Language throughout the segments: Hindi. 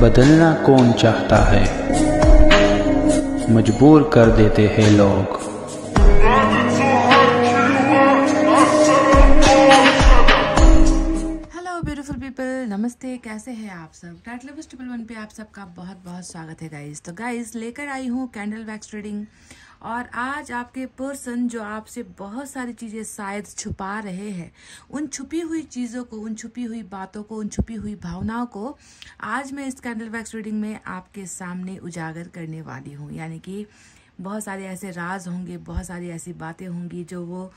बदलना कौन चाहता है मजबूर कर देते हैं लोग नमस्ते कैसे हैं आप सब फेस्टिवल वन पे आप सबका बहुत बहुत स्वागत है गाइस तो गाइस लेकर आई हूँ कैंडल वैक्स रीडिंग और आज आपके पर्सन जो आपसे बहुत सारी चीज़ें शायद छुपा रहे हैं उन छुपी हुई चीज़ों को उन छुपी हुई बातों को उन छुपी हुई भावनाओं को आज मैं इस कैंडल वैक्स रीडिंग में आपके सामने उजागर करने वाली हूँ यानी कि बहुत सारे ऐसे राज होंगे बहुत सारी ऐसी बातें होंगी जो वो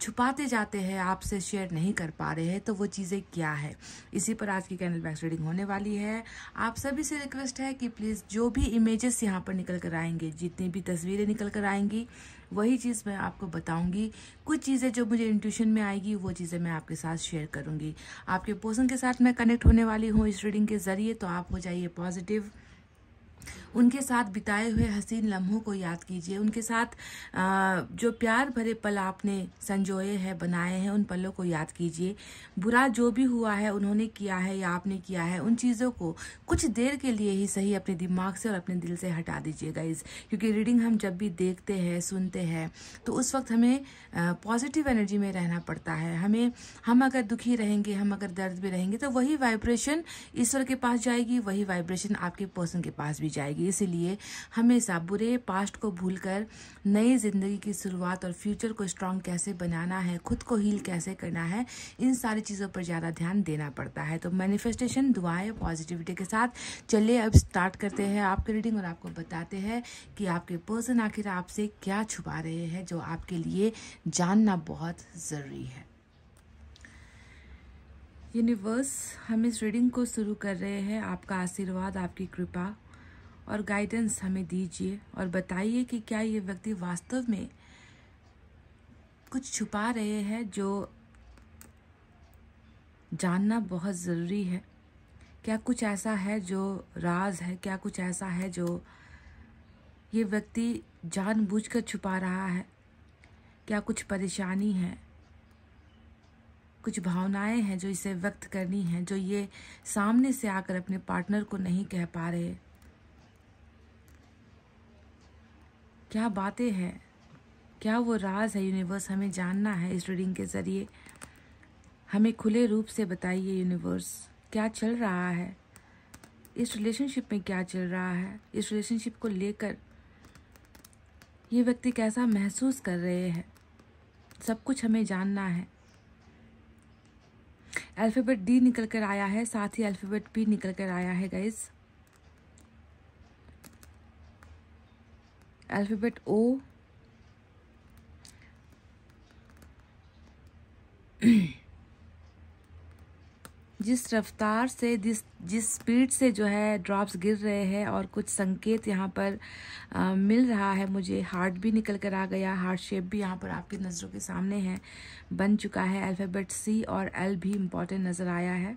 छुपाते जाते हैं आपसे शेयर नहीं कर पा रहे हैं तो वो चीज़ें क्या है इसी पर आज की कैंडल बैक्स रीडिंग होने वाली है आप सभी से रिक्वेस्ट है कि प्लीज़ जो भी इमेजेस यहाँ पर निकल कर आएंगे जितनी भी तस्वीरें निकल कर आएंगी वही चीज़ मैं आपको बताऊंगी कुछ चीज़ें जो मुझे इंट्यूशन में आएगी वो चीज़ें मैं आपके साथ शेयर करूंगी आपके पोर्सन के साथ मैं कनेक्ट होने वाली हूँ इस रीडिंग के ज़रिए तो आप हो जाइए पॉजिटिव उनके साथ बिताए हुए हसीन लम्हों को याद कीजिए उनके साथ जो प्यार भरे पल आपने संजोए हैं बनाए हैं उन पलों को याद कीजिए बुरा जो भी हुआ है उन्होंने किया है या आपने किया है उन चीज़ों को कुछ देर के लिए ही सही अपने दिमाग से और अपने दिल से हटा दीजिए गाइज क्योंकि रीडिंग हम जब भी देखते हैं सुनते हैं तो उस वक्त हमें पॉजिटिव एनर्जी में रहना पड़ता है हमें हम अगर दुखी रहेंगे हम अगर दर्द में रहेंगे तो वही वाइब्रेशन ईश्वर के पास जाएगी वही वाइब्रेशन आपके पर्सन के पास भी जाएगी जाएगी इसीलिए हमेशा बुरे पास्ट को भूलकर नई ज़िंदगी की शुरुआत और फ्यूचर को स्ट्रांग कैसे बनाना है खुद को हील कैसे करना है इन सारी चीज़ों पर ज़्यादा ध्यान देना पड़ता है तो मैनिफेस्टेशन दुआएं पॉजिटिविटी के साथ चलिए अब स्टार्ट करते हैं आपकी रीडिंग और आपको बताते हैं कि आपके पर्सन आखिर आपसे क्या छुपा रहे हैं जो आपके लिए जानना बहुत ज़रूरी है यूनिवर्स हम इस रीडिंग को शुरू कर रहे हैं आपका आशीर्वाद आपकी कृपा और गाइडेंस हमें दीजिए और बताइए कि क्या ये व्यक्ति वास्तव में कुछ छुपा रहे हैं जो जानना बहुत ज़रूरी है क्या कुछ ऐसा है जो राज है क्या कुछ ऐसा है जो ये व्यक्ति जानबूझकर छुपा रहा है क्या कुछ परेशानी है कुछ भावनाएं हैं जो इसे व्यक्त करनी हैं जो ये सामने से आकर अपने पार्टनर को नहीं कह पा रहे क्या बातें हैं क्या वो राज है यूनिवर्स हमें जानना है इस रीडिंग के ज़रिए हमें खुले रूप से बताइए यूनिवर्स क्या चल रहा है इस रिलेशनशिप में क्या चल रहा है इस रिलेशनशिप को लेकर ये व्यक्ति कैसा महसूस कर रहे हैं सब कुछ हमें जानना है अल्फ़ाबेट डी निकल कर आया है साथ ही अल्फ़ाबेट पी निकल कर आया है गाइज़ अल्फाबेट ओ जिस रफ्तार से जिस जिस स्पीड से जो है ड्रॉप्स गिर रहे हैं और कुछ संकेत यहाँ पर आ, मिल रहा है मुझे हार्ट भी निकल कर आ गया हार्ट शेप भी यहाँ पर आपकी नज़रों के सामने है बन चुका है अल्फ़ाबेट सी और एल भी इम्पॉर्टेंट नज़र आया है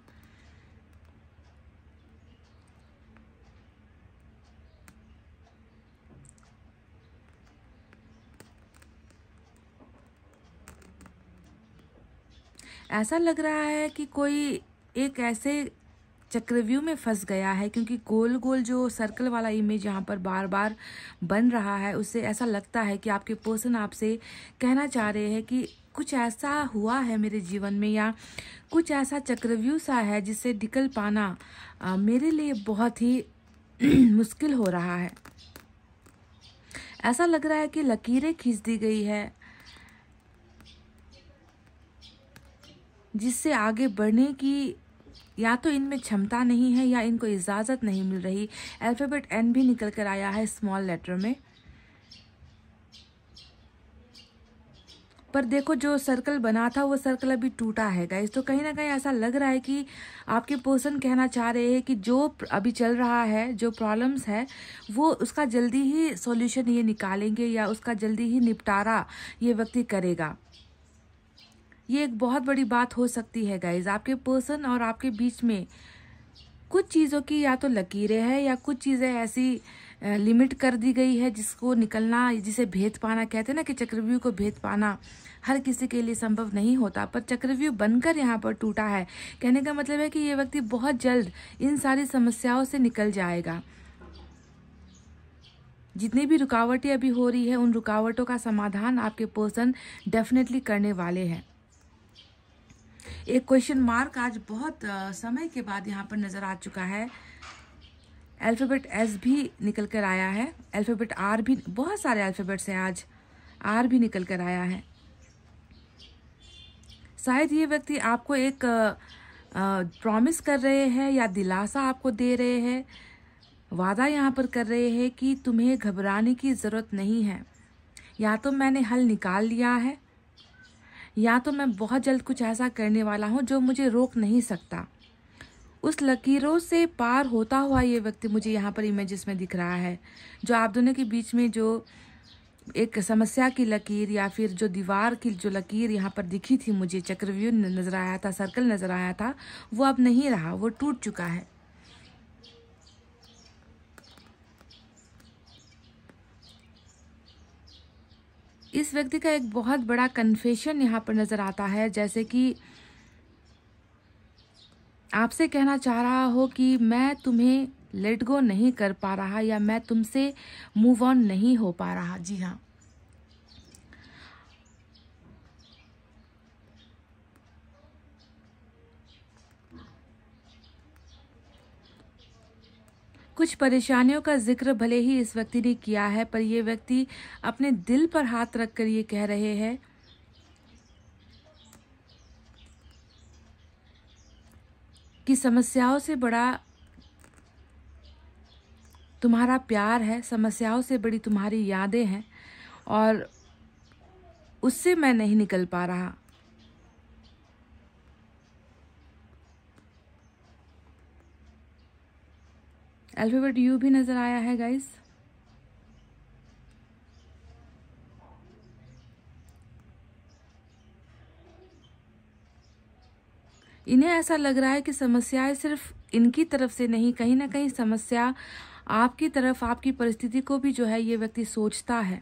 ऐसा लग रहा है कि कोई एक ऐसे चक्रव्यूह में फंस गया है क्योंकि गोल गोल जो सर्कल वाला इमेज यहाँ पर बार बार बन रहा है उससे ऐसा लगता है कि आपके पर्सन आपसे कहना चाह रहे हैं कि कुछ ऐसा हुआ है मेरे जीवन में या कुछ ऐसा चक्रव्यूह सा है जिससे निकल पाना आ, मेरे लिए बहुत ही मुश्किल हो रहा है ऐसा लग रहा है कि लकीरें खींच दी गई है जिससे आगे बढ़ने की या तो इनमें क्षमता नहीं है या इनको इजाज़त नहीं मिल रही अल्फ़ाबेट एन भी निकल कर आया है स्मॉल लेटर में पर देखो जो सर्कल बना था वो सर्कल अभी टूटा है गाइस तो कहीं ना कहीं ऐसा लग रहा है कि आपके पर्सन कहना चाह रहे हैं कि जो अभी चल रहा है जो प्रॉब्लम्स है वो उसका जल्दी ही सॉल्यूशन ये निकालेंगे या उसका जल्दी ही निपटारा ये व्यक्ति करेगा ये एक बहुत बड़ी बात हो सकती है गाइज आपके पर्सन और आपके बीच में कुछ चीज़ों की या तो लकीरें हैं या कुछ चीज़ें ऐसी लिमिट कर दी गई है जिसको निकलना जिसे भेद पाना कहते हैं ना कि चक्रव्यूह को भेद पाना हर किसी के लिए संभव नहीं होता पर चक्रव्यूह बनकर यहाँ पर टूटा है कहने का मतलब है कि ये व्यक्ति बहुत जल्द इन सारी समस्याओं से निकल जाएगा जितनी भी रुकावटें अभी हो रही है उन रुकावटों का समाधान आपके पर्सन डेफिनेटली करने वाले हैं एक क्वेश्चन मार्क आज बहुत समय के बाद यहाँ पर नज़र आ चुका है अल्फ़ाबेट एस भी निकल कर आया है अल्फ़ाबेट आर भी बहुत सारे अल्फ़ाबेट्स हैं आज आर भी निकल कर आया है शायद ये व्यक्ति आपको एक प्रॉमिस कर रहे हैं या दिलासा आपको दे रहे हैं वादा यहाँ पर कर रहे हैं कि तुम्हें घबराने की ज़रूरत नहीं है या तो मैंने हल निकाल लिया है या तो मैं बहुत जल्द कुछ ऐसा करने वाला हूँ जो मुझे रोक नहीं सकता उस लकीरों से पार होता हुआ ये व्यक्ति मुझे यहाँ पर इमेजेस में दिख रहा है जो आप दोनों के बीच में जो एक समस्या की लकीर या फिर जो दीवार की जो लकीर यहाँ पर दिखी थी मुझे चक्रव्यूह नज़र आया था सर्कल नज़र आया था वो अब नहीं रहा वो टूट चुका है इस व्यक्ति का एक बहुत बड़ा कन्फेशन यहाँ पर नज़र आता है जैसे कि आपसे कहना चाह रहा हो कि मैं तुम्हें लेट गो नहीं कर पा रहा या मैं तुमसे मूव ऑन नहीं हो पा रहा जी हाँ कुछ परेशानियों का जिक्र भले ही इस व्यक्ति ने किया है पर यह व्यक्ति अपने दिल पर हाथ रख कर ये कह रहे हैं कि समस्याओं से बड़ा तुम्हारा प्यार है समस्याओं से बड़ी तुम्हारी यादें हैं और उससे मैं नहीं निकल पा रहा अल्फ़ेबेट यू भी नज़र आया है गाइस इन्हें ऐसा लग रहा है कि समस्याएं सिर्फ इनकी तरफ से नहीं कहीं ना कहीं समस्या आपकी तरफ आपकी परिस्थिति को भी जो है ये व्यक्ति सोचता है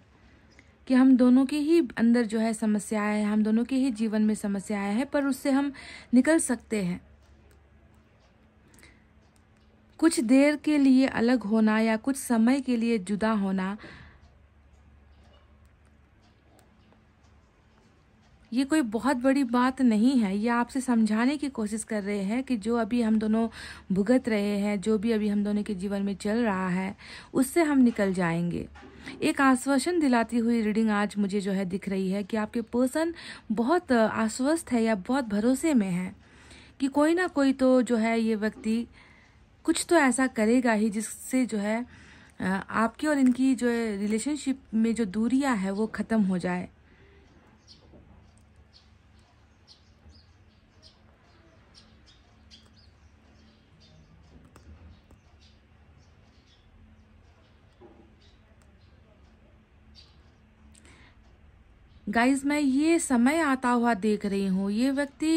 कि हम दोनों के ही अंदर जो है समस्याएं हैं हम दोनों के ही जीवन में समस्याएं हैं पर उससे हम निकल सकते हैं कुछ देर के लिए अलग होना या कुछ समय के लिए जुदा होना ये कोई बहुत बड़ी बात नहीं है ये आपसे समझाने की कोशिश कर रहे हैं कि जो अभी हम दोनों भुगत रहे हैं जो भी अभी हम दोनों के जीवन में चल रहा है उससे हम निकल जाएंगे एक आश्वासन दिलाती हुई रीडिंग आज मुझे जो है दिख रही है कि आपके पर्सन बहुत आश्वस्त है या बहुत भरोसे में है कि कोई ना कोई तो जो है ये व्यक्ति कुछ तो ऐसा करेगा ही जिससे जो है आपकी और इनकी जो है रिलेशनशिप में जो दूरियां है वो ख़त्म हो जाए गाइज मैं ये समय आता हुआ देख रही हूँ ये व्यक्ति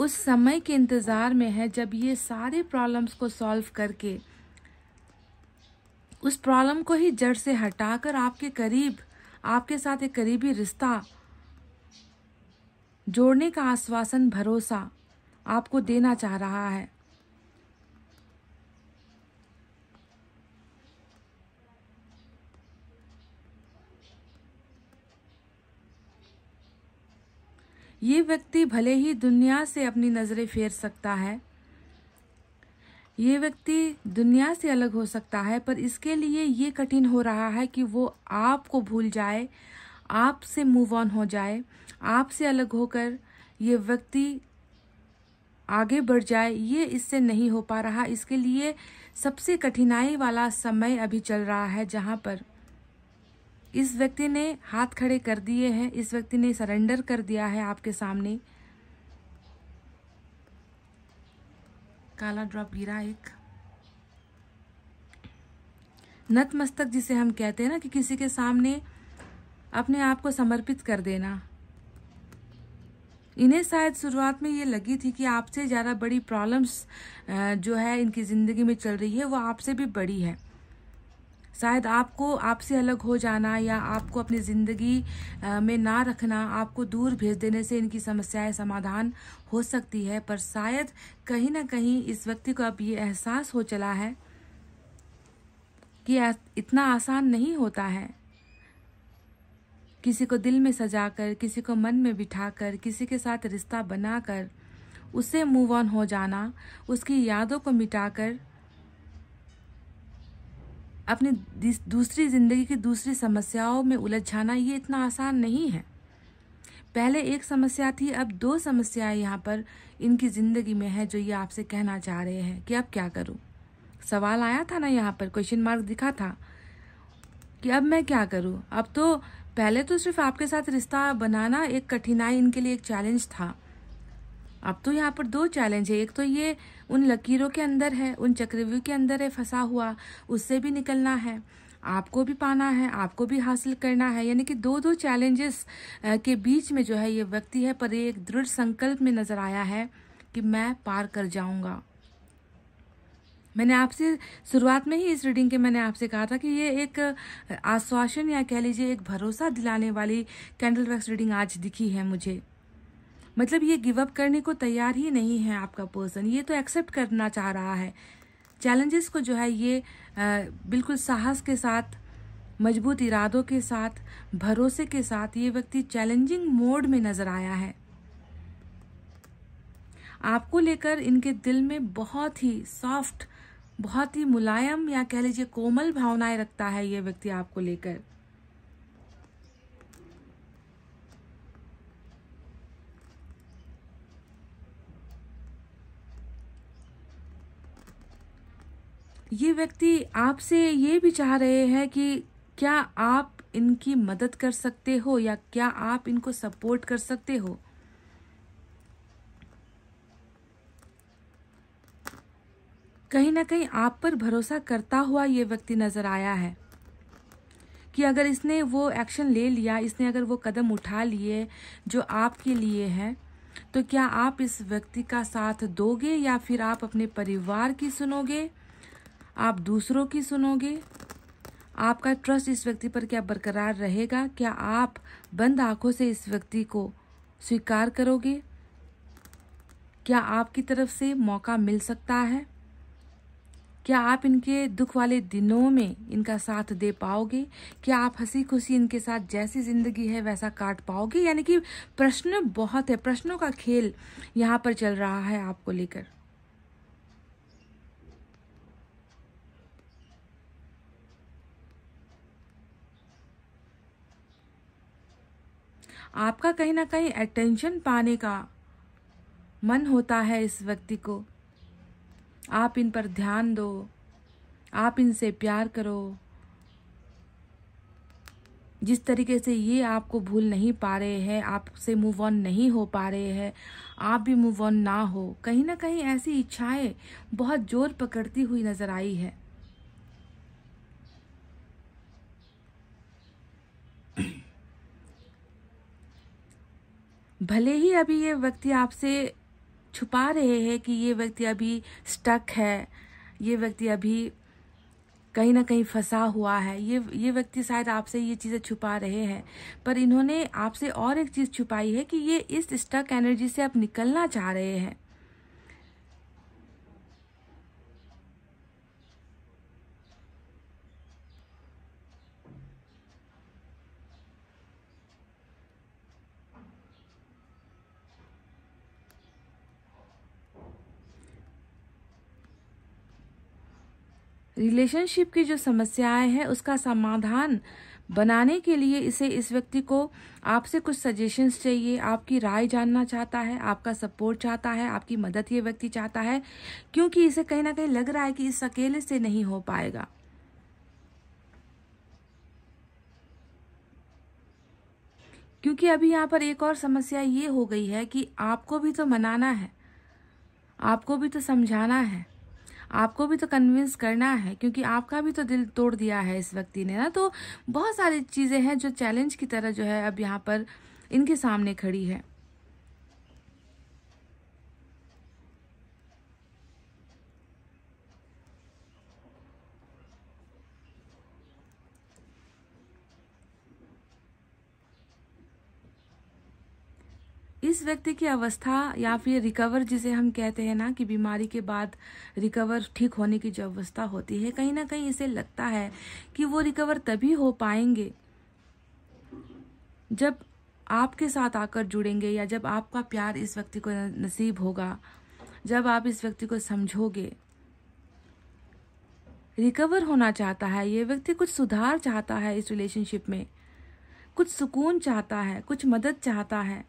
उस समय के इंतज़ार में है जब ये सारे प्रॉब्लम्स को सॉल्व करके उस प्रॉब्लम को ही जड़ से हटाकर आपके करीब आपके साथ एक करीबी रिश्ता जोड़ने का आश्वासन भरोसा आपको देना चाह रहा है ये व्यक्ति भले ही दुनिया से अपनी नज़रें फेर सकता है ये व्यक्ति दुनिया से अलग हो सकता है पर इसके लिए ये कठिन हो रहा है कि वो आपको भूल जाए आपसे मूव ऑन हो जाए आपसे अलग होकर ये व्यक्ति आगे बढ़ जाए ये इससे नहीं हो पा रहा इसके लिए सबसे कठिनाई वाला समय अभी चल रहा है जहाँ पर इस व्यक्ति ने हाथ खड़े कर दिए हैं इस व्यक्ति ने सरेंडर कर दिया है आपके सामने काला ड्रॉप गिरा एक नतमस्तक जिसे हम कहते हैं ना कि किसी के सामने अपने आप को समर्पित कर देना इन्हें शायद शुरुआत में ये लगी थी कि आपसे ज़्यादा बड़ी प्रॉब्लम्स जो है इनकी ज़िंदगी में चल रही है वो आपसे भी बड़ी है शायद आपको आपसे अलग हो जाना या आपको अपनी ज़िंदगी में ना रखना आपको दूर भेज देने से इनकी समस्याएं समाधान हो सकती है पर शायद कहीं ना कहीं इस व्यक्ति को अब ये एहसास हो चला है कि इतना आसान नहीं होता है किसी को दिल में सजाकर किसी को मन में बिठाकर किसी के साथ रिश्ता बनाकर उससे मूव ऑन हो जाना उसकी यादों को मिटाकर अपनी दूसरी ज़िंदगी की दूसरी समस्याओं में उलझ जाना ये इतना आसान नहीं है पहले एक समस्या थी अब दो समस्याएं यहाँ पर इनकी ज़िंदगी में है जो ये आपसे कहना चाह रहे हैं कि अब क्या करूँ सवाल आया था ना यहाँ पर क्वेश्चन मार्क दिखा था कि अब मैं क्या करूँ अब तो पहले तो सिर्फ आपके साथ रिश्ता बनाना एक कठिनाई इनके लिए एक चैलेंज था अब तो यहाँ पर दो चैलेंज है एक तो ये उन लकीरों के अंदर है उन चक्रव्यूह के अंदर है फंसा हुआ उससे भी निकलना है आपको भी पाना है आपको भी हासिल करना है यानी कि दो दो चैलेंजेस के बीच में जो है ये व्यक्ति है पर एक दृढ़ संकल्प में नजर आया है कि मैं पार कर जाऊंगा मैंने आपसे शुरुआत में ही इस रीडिंग के मैंने आपसे कहा था कि ये एक आश्वासन या कह लीजिए एक भरोसा दिलाने वाली कैंडल वैक्स रीडिंग आज दिखी है मुझे मतलब ये गिव अप करने को तैयार ही नहीं है आपका पर्सन ये तो एक्सेप्ट करना चाह रहा है चैलेंजेस को जो है ये बिल्कुल साहस के साथ मजबूत इरादों के साथ भरोसे के साथ ये व्यक्ति चैलेंजिंग मोड में नज़र आया है आपको लेकर इनके दिल में बहुत ही सॉफ्ट बहुत ही मुलायम या कह लीजिए कोमल भावनाएं रखता है ये व्यक्ति आपको लेकर ये व्यक्ति आपसे ये भी चाह रहे हैं कि क्या आप इनकी मदद कर सकते हो या क्या आप इनको सपोर्ट कर सकते हो कहीं ना कहीं आप पर भरोसा करता हुआ ये व्यक्ति नजर आया है कि अगर इसने वो एक्शन ले लिया इसने अगर वो कदम उठा लिए जो आपके लिए है तो क्या आप इस व्यक्ति का साथ दोगे या फिर आप अपने परिवार की सुनोगे आप दूसरों की सुनोगे आपका ट्रस्ट इस व्यक्ति पर क्या बरकरार रहेगा क्या आप बंद आंखों से इस व्यक्ति को स्वीकार करोगे क्या आपकी तरफ से मौका मिल सकता है क्या आप इनके दुख वाले दिनों में इनका साथ दे पाओगे क्या आप हंसी खुशी इनके साथ जैसी ज़िंदगी है वैसा काट पाओगे यानी कि प्रश्न बहुत है प्रश्नों का खेल यहाँ पर चल रहा है आपको लेकर आपका कहीं ना कहीं अटेंशन पाने का मन होता है इस व्यक्ति को आप इन पर ध्यान दो आप इनसे प्यार करो जिस तरीके से ये आपको भूल नहीं पा रहे हैं आपसे मूव ऑन नहीं हो पा रहे हैं आप भी मूव ऑन ना हो कहीं ना कहीं ऐसी इच्छाएं बहुत जोर पकड़ती हुई नज़र आई है भले ही अभी ये व्यक्ति आपसे छुपा रहे हैं कि ये व्यक्ति अभी स्टक है ये व्यक्ति अभी कहीं ना कहीं फंसा हुआ है ये ये व्यक्ति शायद आपसे ये चीज़ें छुपा रहे हैं पर इन्होंने आपसे और एक चीज़ छुपाई है कि ये इस स्टक एनर्जी से आप निकलना चाह रहे हैं रिलेशनशिप की जो समस्याएं हैं उसका समाधान बनाने के लिए इसे इस व्यक्ति को आपसे कुछ सजेशंस चाहिए आपकी राय जानना चाहता है आपका सपोर्ट चाहता है आपकी मदद ये व्यक्ति चाहता है क्योंकि इसे कहीं ना कहीं लग रहा है कि इस अकेले से नहीं हो पाएगा क्योंकि अभी यहाँ पर एक और समस्या ये हो गई है कि आपको भी तो मनाना है आपको भी तो समझाना है आपको भी तो कन्विंस करना है क्योंकि आपका भी तो दिल तोड़ दिया है इस व्यक्ति ने ना तो बहुत सारी चीज़ें हैं जो चैलेंज की तरह जो है अब यहाँ पर इनके सामने खड़ी है इस व्यक्ति की अवस्था या फिर रिकवर जिसे हम कहते हैं ना कि बीमारी के बाद रिकवर ठीक होने की जो अवस्था होती है कहीं ना कहीं इसे लगता है कि वो रिकवर तभी हो पाएंगे जब आपके साथ आकर जुड़ेंगे या जब आपका प्यार इस व्यक्ति को नसीब होगा जब आप इस व्यक्ति को समझोगे रिकवर होना चाहता है ये व्यक्ति कुछ सुधार चाहता है इस रिलेशनशिप में कुछ सुकून चाहता है कुछ मदद चाहता है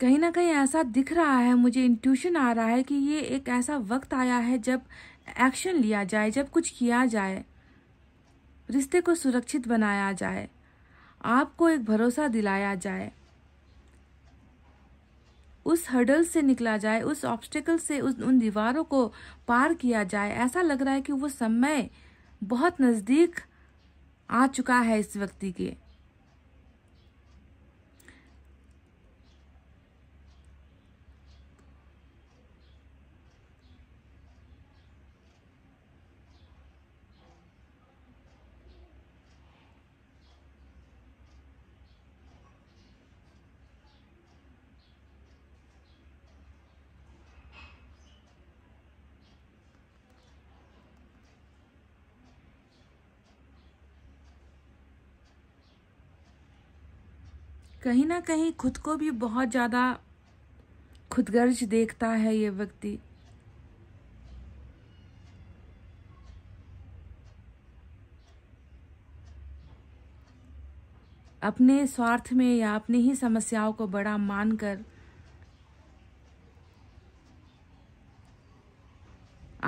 कहीं ना कहीं ऐसा दिख रहा है मुझे इंट्यूशन आ रहा है कि ये एक ऐसा वक्त आया है जब एक्शन लिया जाए जब कुछ किया जाए रिश्ते को सुरक्षित बनाया जाए आपको एक भरोसा दिलाया जाए उस हडल से निकला जाए उस ऑब्स्टिकल से उस उन दीवारों को पार किया जाए ऐसा लग रहा है कि वो समय बहुत नज़दीक आ चुका है इस व्यक्ति के कहीं ना कहीं खुद को भी बहुत ज़्यादा खुदगर्ज देखता है ये व्यक्ति अपने स्वार्थ में या अपनी ही समस्याओं को बड़ा मानकर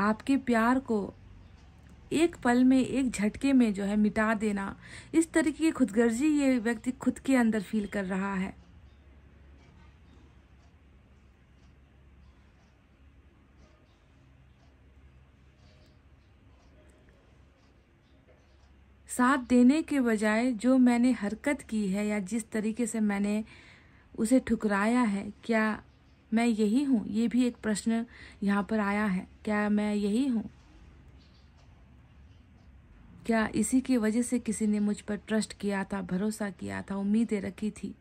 आपके प्यार को एक पल में एक झटके में जो है मिटा देना इस तरीके की खुदगर्जी ये व्यक्ति खुद के अंदर फील कर रहा है साथ देने के बजाय जो मैंने हरकत की है या जिस तरीके से मैंने उसे ठुकराया है क्या मैं यही हूँ ये भी एक प्रश्न यहाँ पर आया है क्या मैं यही हूँ क्या इसी की वजह से किसी ने मुझ पर ट्रस्ट किया था भरोसा किया था उम्मीदें रखी थी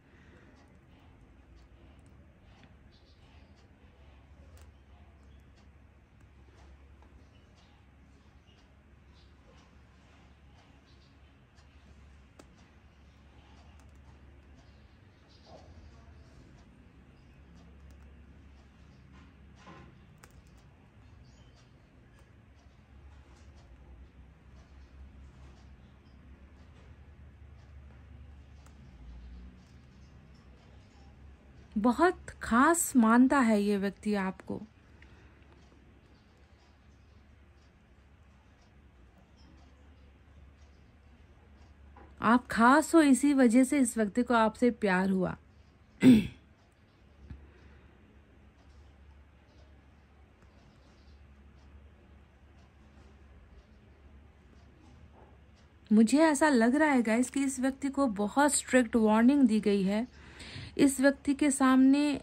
बहुत खास मानता है ये व्यक्ति आपको आप खास हो इसी वजह से इस व्यक्ति को आपसे प्यार हुआ मुझे ऐसा लग रहा है गाइस कि इस व्यक्ति को बहुत स्ट्रिक्ट वार्निंग दी गई है इस व्यक्ति के सामने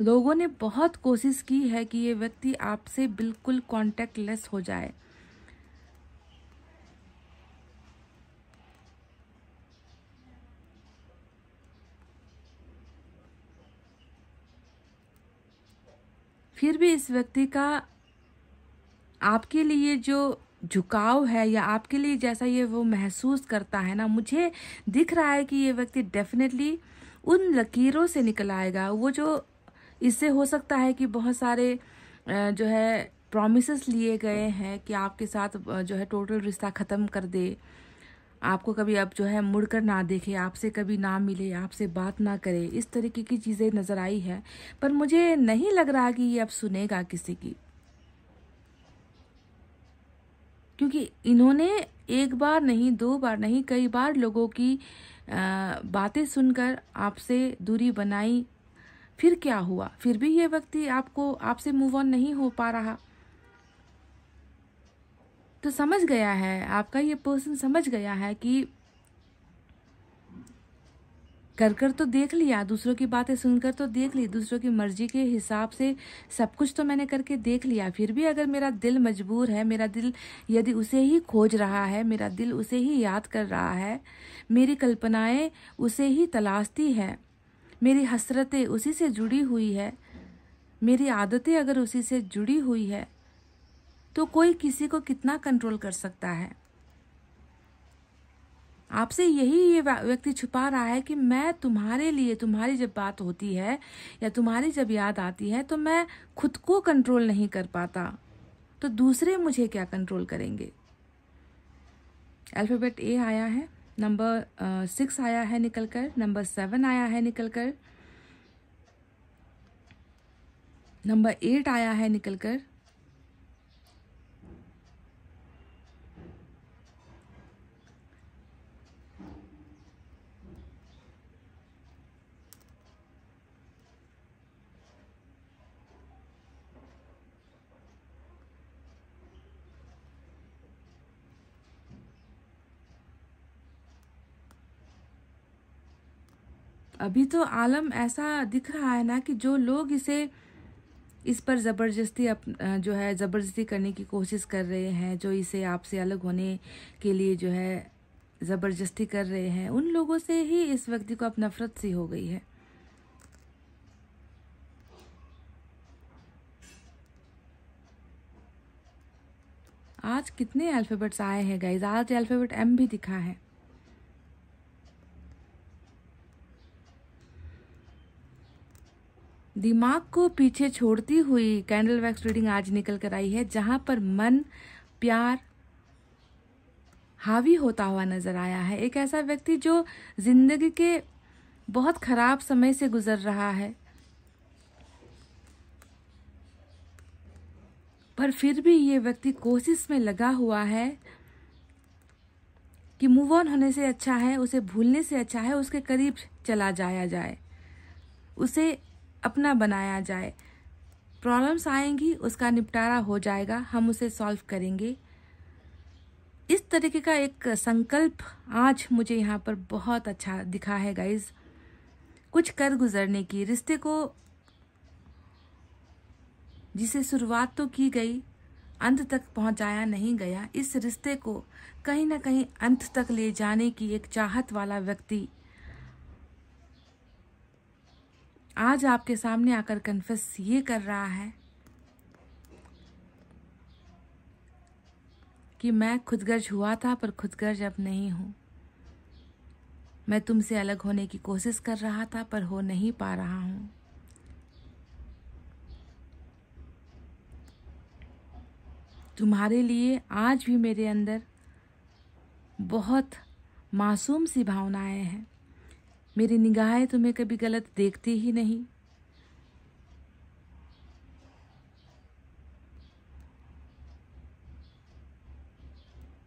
लोगों ने बहुत कोशिश की है कि ये व्यक्ति आपसे बिल्कुल कॉन्टेक्ट लेस हो जाए फिर भी इस व्यक्ति का आपके लिए जो झुकाव है या आपके लिए जैसा ये वो महसूस करता है ना मुझे दिख रहा है कि ये व्यक्ति डेफिनेटली उन लकीरों से निकल आएगा वो जो इससे हो सकता है कि बहुत सारे जो है प्रोमिस लिए गए हैं कि आपके साथ जो है टोटल रिश्ता ख़त्म कर दे आपको कभी अब जो है मुड़ कर ना देखे आपसे कभी ना मिले आपसे बात ना करे इस तरीके की चीज़ें नज़र आई है पर मुझे नहीं लग रहा कि ये अब सुनेगा किसी की क्योंकि इन्होंने एक बार नहीं दो बार नहीं कई बार लोगों की बातें सुनकर आपसे दूरी बनाई फिर क्या हुआ फिर भी ये व्यक्ति आपको आपसे मूव ऑन नहीं हो पा रहा तो समझ गया है आपका ये पर्सन समझ गया है कि कर कर तो देख लिया दूसरों की बातें सुनकर तो देख ली दूसरों की मर्जी के हिसाब से सब कुछ तो मैंने करके देख लिया फिर भी अगर मेरा दिल मजबूर है मेरा दिल यदि उसे ही खोज रहा है मेरा दिल उसे ही याद कर रहा है मेरी कल्पनाएं उसे ही तलाशती है मेरी हसरतें उसी से जुड़ी हुई है मेरी आदतें अगर उसी से जुड़ी हुई है तो कोई किसी को कितना कंट्रोल कर सकता है आपसे यही ये व्यक्ति छुपा रहा है कि मैं तुम्हारे लिए तुम्हारी जब बात होती है या तुम्हारी जब याद आती है तो मैं खुद को कंट्रोल नहीं कर पाता तो दूसरे मुझे क्या कंट्रोल करेंगे अल्फ़ाबेट ए आया है नंबर सिक्स आया है निकल कर नंबर सेवन आया है निकल कर नंबर एट आया है निकल कर अभी तो आलम ऐसा दिख रहा है ना कि जो लोग इसे इस पर ज़बरदस्ती अप जो है ज़बरदस्ती करने की कोशिश कर रहे हैं जो इसे आपसे अलग होने के लिए जो है ज़बरदस्ती कर रहे हैं उन लोगों से ही इस व्यक्ति को अब नफ़रत सी हो गई है आज कितने अल्फ़ाबेट्स आए हैं गाइज आज अल्फ़ाबेट एम भी दिखा है दिमाग को पीछे छोड़ती हुई कैंडल वैक्स रीडिंग आज निकल कर आई है जहां पर मन प्यार हावी होता हुआ नजर आया है एक ऐसा व्यक्ति जो जिंदगी के बहुत खराब समय से गुजर रहा है पर फिर भी ये व्यक्ति कोशिश में लगा हुआ है कि मूव ऑन होने से अच्छा है उसे भूलने से अच्छा है उसके करीब चला जाया जाए उसे अपना बनाया जाए प्रॉब्लम्स आएंगी उसका निपटारा हो जाएगा हम उसे सॉल्व करेंगे इस तरीके का एक संकल्प आज मुझे यहाँ पर बहुत अच्छा दिखा है गाइज कुछ कर गुजरने की रिश्ते को जिसे शुरुआत तो की गई अंत तक पहुंचाया नहीं गया इस रिश्ते को कहीं ना कहीं अंत तक ले जाने की एक चाहत वाला व्यक्ति आज आपके सामने आकर कन्फेस ये कर रहा है कि मैं खुदगर्ज हुआ था पर खुदगर्ज अब नहीं हूँ मैं तुमसे अलग होने की कोशिश कर रहा था पर हो नहीं पा रहा हूँ तुम्हारे लिए आज भी मेरे अंदर बहुत मासूम सी भावनाएं हैं मेरी निगाहें तुम्हें कभी गलत देखती ही नहीं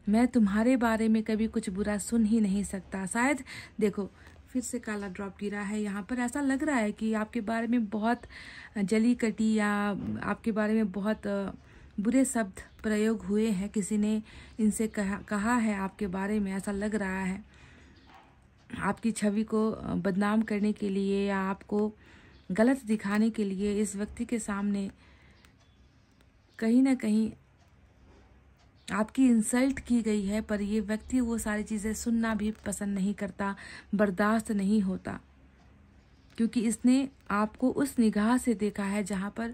मैं तुम्हारे बारे में कभी कुछ बुरा सुन ही नहीं सकता शायद देखो फिर से काला ड्रॉप गिरा है यहाँ पर ऐसा लग रहा है कि आपके बारे में बहुत जली कटी या आपके बारे में बहुत बुरे शब्द प्रयोग हुए हैं किसी ने इनसे कहा कहा है आपके बारे में ऐसा लग रहा है आपकी छवि को बदनाम करने के लिए या आपको गलत दिखाने के लिए इस व्यक्ति के सामने कहीं ना कहीं आपकी इंसल्ट की गई है पर ये व्यक्ति वो सारी चीज़ें सुनना भी पसंद नहीं करता बर्दाश्त नहीं होता क्योंकि इसने आपको उस निगाह से देखा है जहाँ पर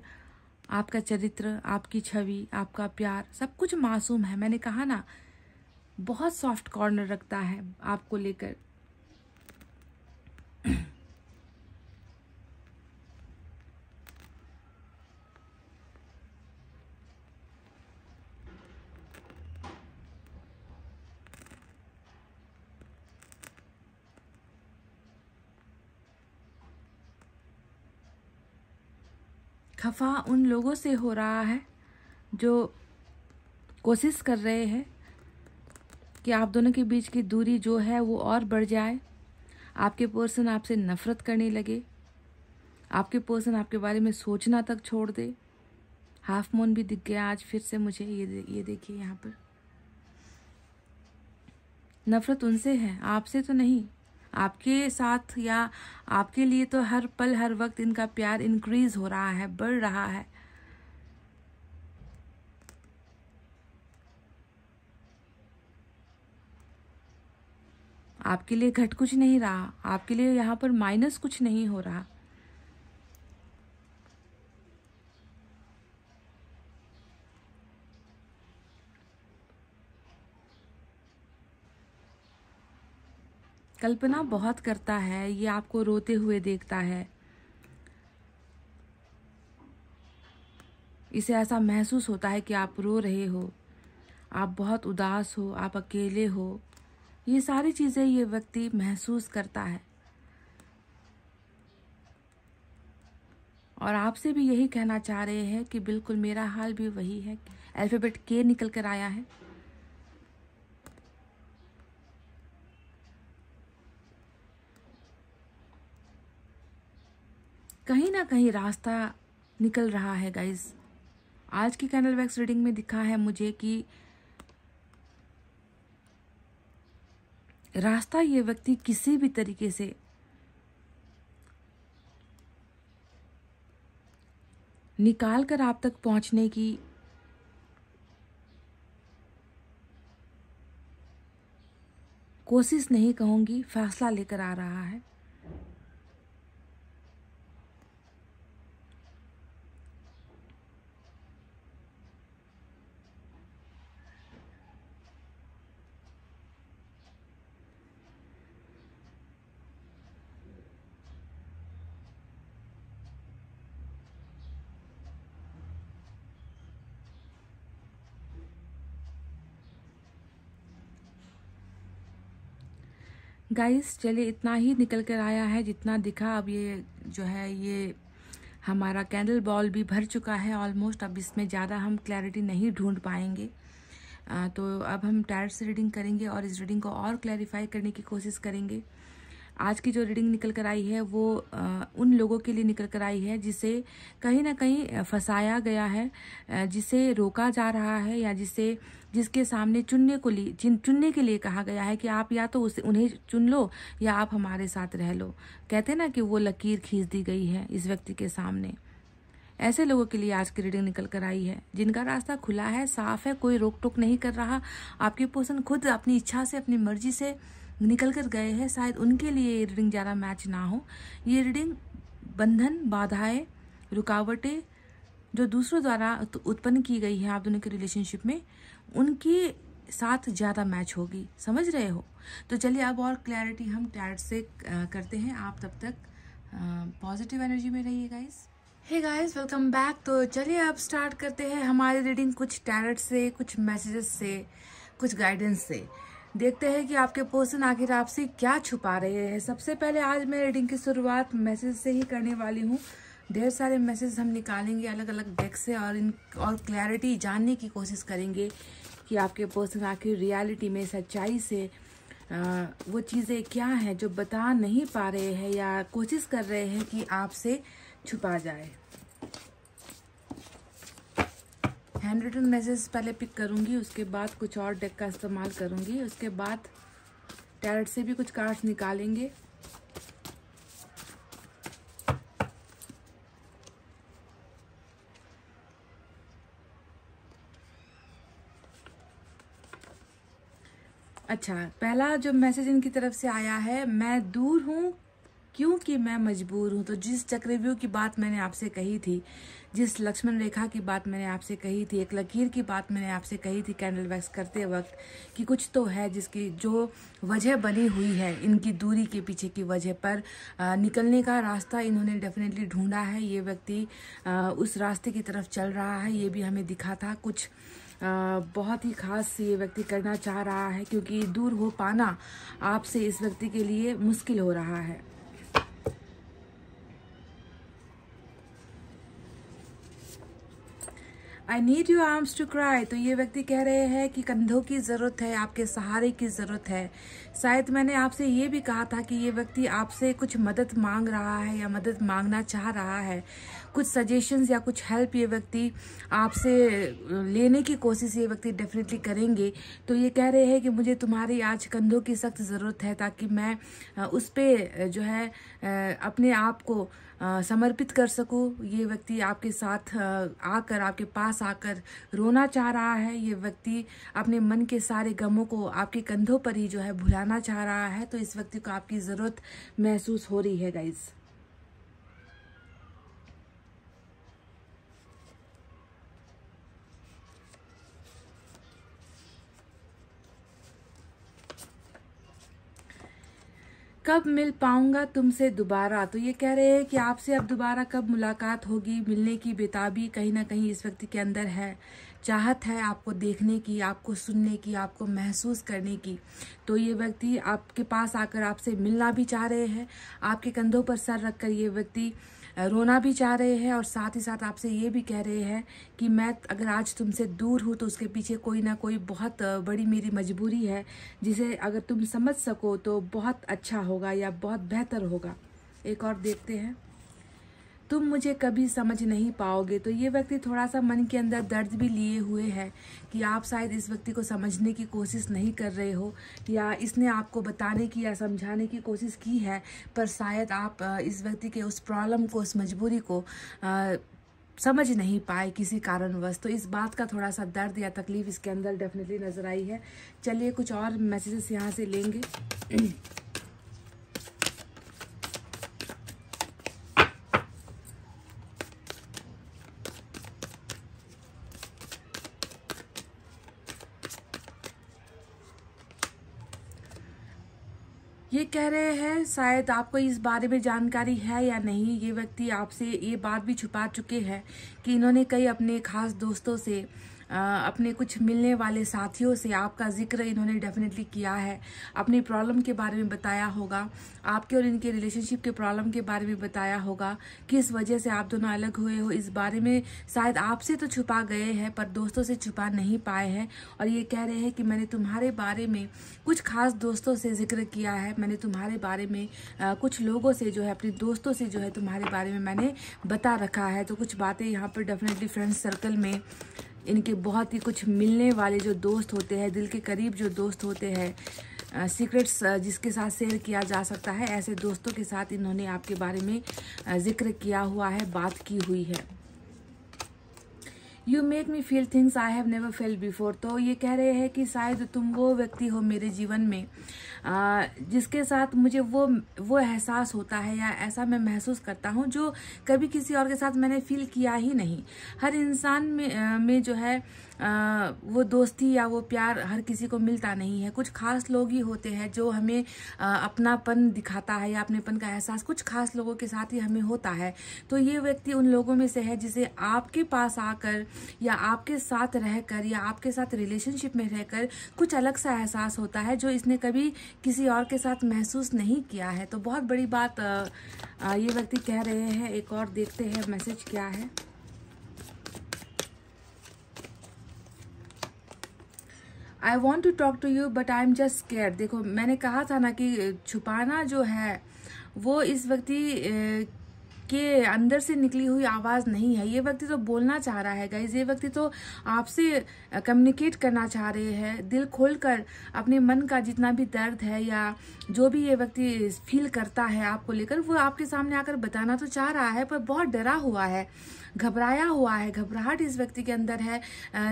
आपका चरित्र आपकी छवि आपका प्यार सब कुछ मासूम है मैंने कहा ना बहुत सॉफ्ट कॉर्नर रखता है आपको लेकर खफा उन लोगों से हो रहा है जो कोशिश कर रहे हैं कि आप दोनों के बीच की दूरी जो है वो और बढ़ जाए आपके पर्सन आपसे नफरत करने लगे आपके पर्सन आपके बारे में सोचना तक छोड़ दे हाफ मून भी दिख गया आज फिर से मुझे ये ये देखिए यहाँ पर नफरत उनसे है आपसे तो नहीं आपके साथ या आपके लिए तो हर पल हर वक्त इनका प्यार इंक्रीज हो रहा है बढ़ रहा है आपके लिए घट कुछ नहीं रहा आपके लिए यहाँ पर माइनस कुछ नहीं हो रहा कल्पना बहुत करता है ये आपको रोते हुए देखता है इसे ऐसा महसूस होता है कि आप रो रहे हो आप बहुत उदास हो आप अकेले हो ये सारी चीज़ें ये व्यक्ति महसूस करता है और आपसे भी यही कहना चाह रहे हैं कि बिल्कुल मेरा हाल भी वही है अल्फ़ाबेट के निकल कर आया है कहीं ना कहीं रास्ता निकल रहा है गाइज आज की कैंडल वैक्स रीडिंग में दिखा है मुझे कि रास्ता ये व्यक्ति किसी भी तरीके से निकाल कर आप तक पहुंचने की कोशिश नहीं कहूंगी फैसला लेकर आ रहा है गाइस चलिए इतना ही निकल कर आया है जितना दिखा अब ये जो है ये हमारा कैंडल बॉल भी भर चुका है ऑलमोस्ट अब इसमें ज़्यादा हम क्लैरिटी नहीं ढूंढ पाएंगे आ, तो अब हम टायर से रीडिंग करेंगे और इस रीडिंग को और क्लैरिफाई करने की कोशिश करेंगे आज की जो रीडिंग निकल कर आई है वो उन लोगों के लिए निकल कर आई है जिसे कहीं ना कहीं फंसाया गया है जिसे रोका जा रहा है या जिसे जिसके सामने चुनने को लिए जिन चुनने के लिए कहा गया है कि आप या तो उसे उन्हें चुन लो या आप हमारे साथ रह लो कहते हैं ना कि वो लकीर खींच दी गई है इस व्यक्ति के सामने ऐसे लोगों के लिए आज की रीडिंग निकल कर आई है जिनका रास्ता खुला है साफ है कोई रोक टोक नहीं कर रहा आपकी पोषण खुद अपनी इच्छा से अपनी मर्जी से निकल कर गए हैं शायद उनके लिए ये रीडिंग ज़्यादा मैच ना हो ये रीडिंग बंधन बाधाएं रुकावटें जो दूसरों द्वारा उत्पन्न की गई है आप दोनों के रिलेशनशिप में उनके साथ ज़्यादा मैच होगी समझ रहे हो तो चलिए अब और क्लैरिटी हम टैट से करते हैं आप तब तक पॉजिटिव एनर्जी में रहिए guys hey guys welcome back तो चलिए अब स्टार्ट करते हैं हमारी रीडिंग कुछ टैरट से कुछ मैसेजेस से कुछ गाइडेंस से देखते हैं कि आपके पोषण आखिर आपसे क्या छुपा रहे हैं सबसे पहले आज मैं रीडिंग की शुरुआत मैसेज से ही करने वाली हूँ ढेर सारे मैसेज हम निकालेंगे अलग अलग डेक से और इन और क्लैरिटी जानने की कोशिश करेंगे कि आपके पर्सन आखिर रियलिटी में सच्चाई से आ, वो चीज़ें क्या हैं जो बता नहीं पा रहे हैं या कोशिश कर रहे हैं कि आपसे छुपा जाए हैंड रिटन मैसेज पहले पिक करूँगी उसके बाद कुछ और डेक का इस्तेमाल करूँगी उसके बाद टैरट से भी कुछ कार्ड्स निकालेंगे अच्छा पहला जो मैसेज इनकी तरफ से आया है मैं दूर हूँ क्योंकि मैं मजबूर हूँ तो जिस चक्रव्यूह की बात मैंने आपसे कही थी जिस लक्ष्मण रेखा की बात मैंने आपसे कही थी एक लकीर की बात मैंने आपसे कही थी कैंडल वैक्स करते वक्त कि कुछ तो है जिसकी जो वजह बनी हुई है इनकी दूरी के पीछे की वजह पर आ, निकलने का रास्ता इन्होंने डेफिनेटली ढूंढा है ये व्यक्ति आ, उस रास्ते की तरफ चल रहा है ये भी हमें दिखा था कुछ आ, बहुत ही खास ये व्यक्ति करना चाह रहा है क्योंकि दूर हो पाना आपसे इस व्यक्ति के लिए मुश्किल हो रहा है I need you arms to cry तो ये व्यक्ति कह रहे हैं कि कंधों की ज़रूरत है आपके सहारे की ज़रूरत है शायद मैंने आपसे ये भी कहा था कि ये व्यक्ति आपसे कुछ मदद मांग रहा है या मदद मांगना चाह रहा है कुछ सजेशंस या कुछ हेल्प ये व्यक्ति आपसे लेने की कोशिश ये व्यक्ति डेफिनेटली करेंगे तो ये कह रहे हैं कि मुझे तुम्हारी आज कंधों की सख्त ज़रूरत है ताकि मैं उस पर जो है अपने आप को समर्पित कर सको ये व्यक्ति आपके साथ आकर आपके पास आकर रोना चाह रहा है ये व्यक्ति अपने मन के सारे गमों को आपके कंधों पर ही जो है भुलाना चाह रहा है तो इस व्यक्ति को आपकी ज़रूरत महसूस हो रही है गाइज़ कब मिल पाऊंगा तुमसे दोबारा तो ये कह रहे हैं कि आपसे अब दोबारा कब मुलाकात होगी मिलने की बेताबी कहीं ना कहीं इस व्यक्ति के अंदर है चाहत है आपको देखने की आपको सुनने की आपको महसूस करने की तो ये व्यक्ति आपके पास आकर आपसे मिलना भी चाह रहे हैं आपके कंधों पर सर रखकर ये व्यक्ति रोना भी चाह रहे हैं और साथ ही साथ आपसे ये भी कह रहे हैं कि मैं अगर आज तुमसे दूर हूँ तो उसके पीछे कोई ना कोई बहुत बड़ी मेरी मजबूरी है जिसे अगर तुम समझ सको तो बहुत अच्छा होगा या बहुत बेहतर होगा एक और देखते हैं तुम मुझे कभी समझ नहीं पाओगे तो ये व्यक्ति थोड़ा सा मन के अंदर दर्द भी लिए हुए है कि आप शायद इस व्यक्ति को समझने की कोशिश नहीं कर रहे हो या इसने आपको बताने की या समझाने की कोशिश की है पर शायद आप इस व्यक्ति के उस प्रॉब्लम को उस मजबूरी को आ, समझ नहीं पाए किसी कारणवश तो इस बात का थोड़ा सा दर्द या तकलीफ इसके अंदर डेफिनेटली नज़र आई है चलिए कुछ और मैसेजेस यहाँ से लेंगे ये कह रहे हैं शायद आपको इस बारे में जानकारी है या नहीं ये व्यक्ति आपसे ये बात भी छुपा चुके हैं कि इन्होंने कई अपने खास दोस्तों से अपने कुछ मिलने वाले साथियों से आपका जिक्र इन्होंने डेफिनेटली किया है अपनी प्रॉब्लम के बारे में बताया होगा आपके और इनके रिलेशनशिप के प्रॉब्लम के बारे में बताया होगा किस वजह से आप दोनों अलग हुए हो इस बारे में शायद आपसे तो छुपा गए हैं पर दोस्तों से छुपा नहीं पाए हैं और ये कह रहे हैं कि मैंने तुम्हारे बारे में कुछ खास दोस्तों से जिक्र किया है मैंने तुम्हारे बारे में कुछ लोगों से जो है अपने दोस्तों से जो है तुम्हारे बारे में मैंने बता रखा है तो कुछ बातें यहाँ पर डेफिनेटली फ्रेंड्स सर्कल में इनके बहुत ही कुछ मिलने वाले जो दोस्त होते हैं दिल के करीब जो दोस्त होते हैं सीक्रेट्स जिसके साथ शेयर किया जा सकता है ऐसे दोस्तों के साथ इन्होंने आपके बारे में ज़िक्र किया हुआ है बात की हुई है you make me feel things I have never felt before तो ये कह रहे हैं कि शायद तुम वो व्यक्ति हो मेरे जीवन में आ, जिसके साथ मुझे वो वो एहसास होता है या ऐसा मैं महसूस करता हूँ जो कभी किसी और के साथ मैंने फील किया ही नहीं हर इंसान में, में जो है वो दोस्ती या वो प्यार हर किसी को मिलता नहीं है कुछ खास लोग ही होते हैं जो हमें अपनापन दिखाता है या अपनेपन का एहसास कुछ खास लोगों के साथ ही हमें होता है तो ये व्यक्ति उन लोगों में से है जिसे आपके पास आकर या आपके साथ रहकर या आपके साथ रिलेशनशिप में रहकर कुछ अलग सा एहसास होता है जो इसने कभी किसी और के साथ महसूस नहीं किया है तो बहुत बड़ी बात ये व्यक्ति कह रहे हैं एक और देखते हैं मैसेज क्या है I want to talk to you but I am just care देखो मैंने कहा था ना कि छुपाना जो है वो इस व्यक्ति के अंदर से निकली हुई आवाज़ नहीं है ये व्यक्ति तो बोलना चाह रहा है गाइज ये व्यक्ति तो आपसे कम्युनिकेट करना चाह रहे हैं दिल खोल कर अपने मन का जितना भी दर्द है या जो भी ये व्यक्ति फील करता है आपको लेकर वो आपके सामने आकर बताना तो चाह रहा है पर बहुत डरा हुआ है घबराया हुआ है घबराहट इस व्यक्ति के अंदर है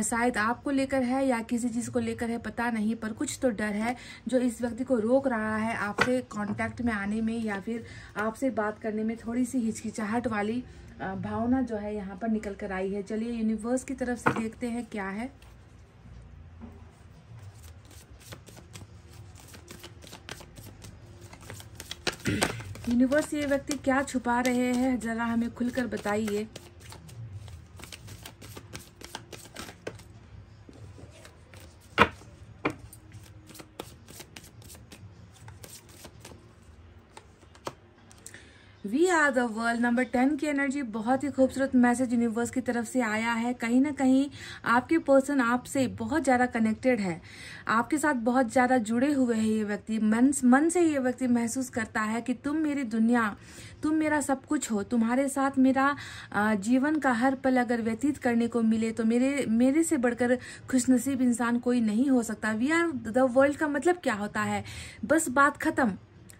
शायद आपको लेकर है या किसी चीज़ को लेकर है पता नहीं पर कुछ तो डर है जो इस व्यक्ति को रोक रहा है आपसे कॉन्टेक्ट में आने में या फिर आपसे बात करने में थोड़ी सी हिचकिचाहट वाली भावना जो है यहाँ पर निकल कर आई है चलिए यूनिवर्स की तरफ से देखते हैं क्या है यूनिवर्स ये व्यक्ति क्या छुपा रहे हैं जरा हमें खुलकर बताइए we are the world number ten की एनर्जी बहुत ही खूबसूरत मैसेज यूनिवर्स की तरफ से आया है कहीं ना कहीं आपके पर्सन आपसे बहुत ज़्यादा कनेक्टेड है आपके साथ बहुत ज़्यादा जुड़े हुए हैं ये व्यक्ति मन मन से ये व्यक्ति महसूस करता है कि तुम मेरी दुनिया तुम मेरा सब कुछ हो तुम्हारे साथ मेरा जीवन का हर पल अगर व्यतीत करने को मिले तो मेरे मेरे से बढ़कर खुशनसीब इंसान कोई नहीं हो सकता वी आर द वर्ल्ड का मतलब क्या होता है बस बात खत्म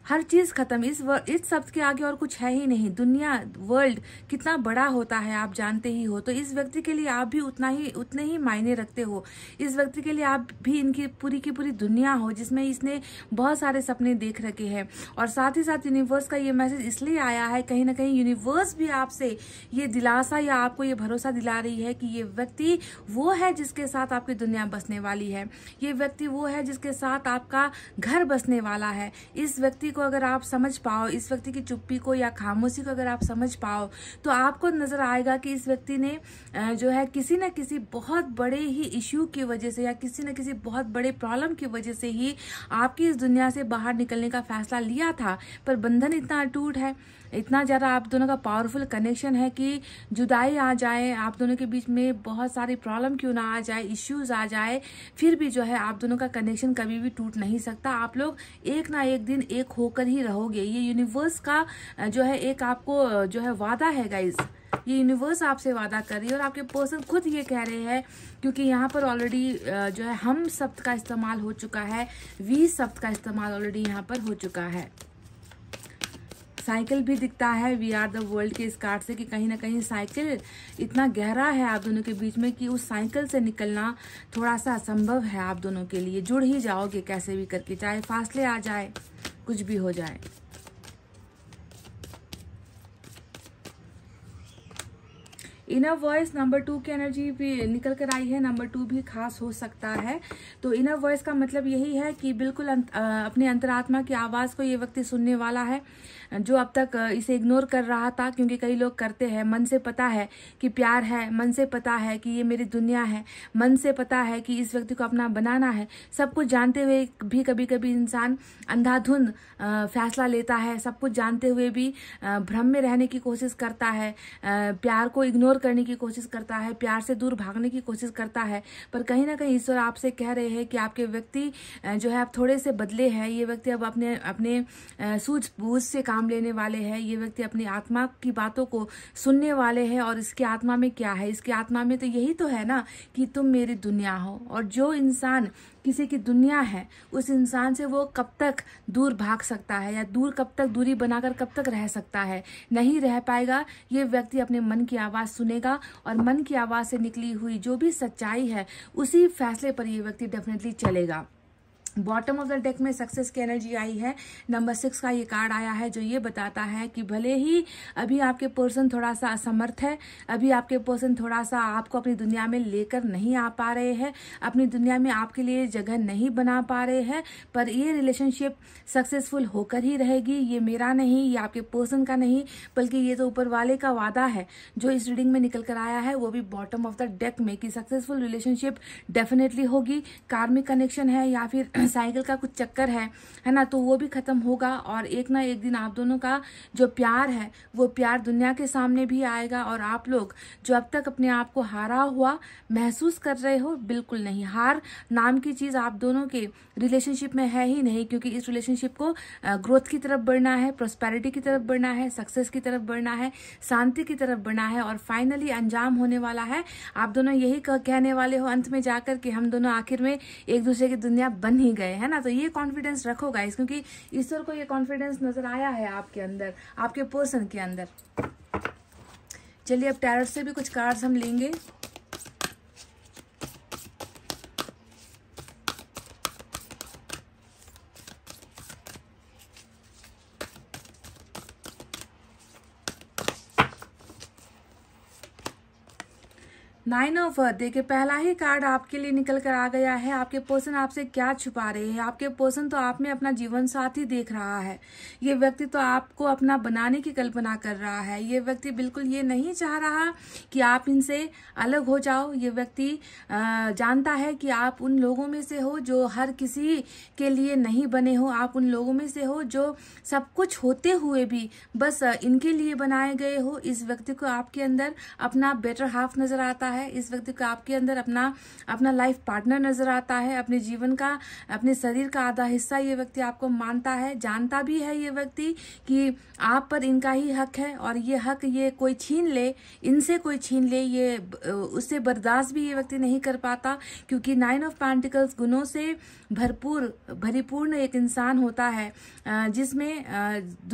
हर चीज खत्म इस वर, इस शब्द के आगे और कुछ है ही नहीं दुनिया वर्ल्ड कितना बड़ा होता है आप जानते ही हो तो इस व्यक्ति के लिए आप भी उतना ही उतने ही मायने रखते हो इस व्यक्ति के लिए आप भी इनकी पूरी की पूरी दुनिया हो जिसमें इसने बहुत सारे सपने देख रखे हैं और साथ ही साथ यूनिवर्स का ये मैसेज इसलिए आया है कहीं ना कहीं यूनिवर्स भी आपसे ये दिलासा या आपको ये भरोसा दिला रही है कि ये व्यक्ति वो है जिसके साथ आपकी दुनिया बसने वाली है ये व्यक्ति वो है जिसके साथ आपका घर बसने वाला है इस व्यक्ति चुप्पी को अगर आप समझ पाओ इस व्यक्ति की चुप्पी को या खामोशी को अगर आप समझ पाओ तो आपको नजर आएगा कि इस व्यक्ति ने जो है किसी न किसी बहुत बड़े ही इश्यू की वजह से या किसी न किसी बहुत बड़े प्रॉब्लम की वजह से ही आपकी इस दुनिया से बाहर निकलने का फैसला लिया था पर बंधन इतना अटूट है इतना ज़्यादा आप दोनों का पावरफुल कनेक्शन है कि जुदाई आ जाए आप दोनों के बीच में बहुत सारी प्रॉब्लम क्यों ना आ जाए इश्यूज आ जाए फिर भी जो है आप दोनों का कनेक्शन कभी भी टूट नहीं सकता आप लोग एक ना एक दिन एक होकर ही रहोगे ये यूनिवर्स का जो है एक आपको जो है वादा है गाइज़ ये यूनिवर्स आपसे वादा कर रही है और आपके पर्सन खुद ये कह रहे हैं क्योंकि यहाँ पर ऑलरेडी जो है हम शब्द का इस्तेमाल हो चुका है वी शब्द का इस्तेमाल ऑलरेडी यहाँ पर हो चुका है साइकिल भी दिखता है वी आर द वर्ल्ड के इस कार्ड से कि कहीं ना कहीं साइकिल इतना गहरा है आप दोनों के बीच में कि उस साइकिल से निकलना थोड़ा सा असंभव है आप दोनों के लिए जुड़ ही जाओगे कैसे भी करके चाहे फासले आ जाए कुछ भी हो जाए इनर वॉइस नंबर टू की एनर्जी भी निकल कर आई है नंबर टू भी खास हो सकता है तो इनर वॉइस का मतलब यही है कि बिल्कुल अंत, अपने अंतरात्मा की आवाज़ को ये व्यक्ति सुनने वाला है जो अब तक इसे इग्नोर कर रहा था क्योंकि कई लोग करते हैं मन से पता है कि प्यार है मन से पता है कि ये मेरी दुनिया है मन से पता है कि इस व्यक्ति को अपना बनाना है सब कुछ जानते हुए भी कभी कभी इंसान अंधाधुंध फैसला लेता है सब कुछ जानते हुए भी भ्रम में रहने की कोशिश करता है प्यार को इग्नोर करने की कोशिश करता है प्यार से दूर भागने की कोशिश करता है पर कहीं ना कहीं ईश्वर आपसे कह रहे हैं कि आपके व्यक्ति जो है आप थोड़े से बदले हैं ये व्यक्ति अब अपने अपने सूझबूझ से काम नाम लेने वाले हैं ये व्यक्ति अपनी आत्मा की बातों को सुनने वाले हैं और इसकी आत्मा में क्या है इसकी आत्मा में तो यही तो है ना कि तुम मेरी दुनिया हो और जो इंसान किसी की दुनिया है उस इंसान से वो कब तक दूर भाग सकता है या दूर कब तक दूरी बनाकर कब तक रह सकता है नहीं रह पाएगा ये व्यक्ति अपने मन की आवाज़ सुनेगा और मन की आवाज़ से निकली हुई जो भी सच्चाई है उसी फैसले पर ये व्यक्ति डेफिनेटली चलेगा बॉटम ऑफ द डेक में सक्सेस की एनर्जी आई है नंबर सिक्स का ये कार्ड आया है जो ये बताता है कि भले ही अभी आपके पर्सन थोड़ा सा असमर्थ है अभी आपके पर्सन थोड़ा सा आपको अपनी दुनिया में लेकर नहीं आ पा रहे हैं अपनी दुनिया में आपके लिए जगह नहीं बना पा रहे हैं पर ये रिलेशनशिप सक्सेसफुल होकर ही रहेगी ये मेरा नहीं ये आपके पर्सन का नहीं बल्कि ये तो ऊपर वाले का वादा है जो इस रीडिंग में निकल कर आया है वो भी बॉटम ऑफ द डेक में कि सक्सेसफुल रिलेशनशिप डेफिनेटली होगी कार्मिक कनेक्शन है या फिर साइकिल का कुछ चक्कर है है ना तो वो भी ख़त्म होगा और एक ना एक दिन आप दोनों का जो प्यार है वो प्यार दुनिया के सामने भी आएगा और आप लोग जो अब तक अपने आप को हारा हुआ महसूस कर रहे हो बिल्कुल नहीं हार नाम की चीज़ आप दोनों के रिलेशनशिप में है ही नहीं क्योंकि इस रिलेशनशिप को ग्रोथ की तरफ बढ़ना है प्रोस्पेरिटी की तरफ बढ़ना है सक्सेस की तरफ बढ़ना है शांति की तरफ बढ़ना है और फाइनली अंजाम होने वाला है आप दोनों यही कहने वाले हो अंत में जाकर के हम दोनों आखिर में एक दूसरे की दुनिया बन ही नहीं गए है ना तो ये कॉन्फिडेंस रखो गाइस क्योंकि ईश्वर को ये कॉन्फिडेंस नजर आया है आपके अंदर आपके पर्सन के अंदर चलिए अब टैरट से भी कुछ कार्ड्स हम लेंगे नाइन ऑफ अर्थ देखिए पहला ही कार्ड आपके लिए निकल कर आ गया है आपके पर्सन आपसे क्या छुपा रहे हैं आपके पर्सन तो आप में अपना जीवन साथी देख रहा है ये व्यक्ति तो आपको अपना बनाने की कल्पना कर रहा है ये व्यक्ति बिल्कुल ये नहीं चाह रहा कि आप इनसे अलग हो जाओ ये व्यक्ति जानता है कि आप उन लोगों में से हो जो हर किसी के लिए नहीं बने हो आप उन लोगों में से हो जो सब कुछ होते हुए भी बस इनके लिए बनाए गए हो इस व्यक्ति को आपके अंदर अपना बेटर हाफ नजर आता है है इस वक्त आपके अंदर अपना अपना लाइफ पार्टनर नजर आता है अपने जीवन का अपने शरीर का आधा हिस्सा ये व्यक्ति आपको मानता है जानता भी है ये व्यक्ति कि आप पर इनका ही हक है और ये हक ये कोई छीन ले इनसे कोई छीन ले ये उससे बर्दाश्त भी ये व्यक्ति नहीं कर पाता क्योंकि नाइन ऑफ पार्टिकल्स गुणों से भरपूर भरीपूर्ण एक इंसान होता है जिसमें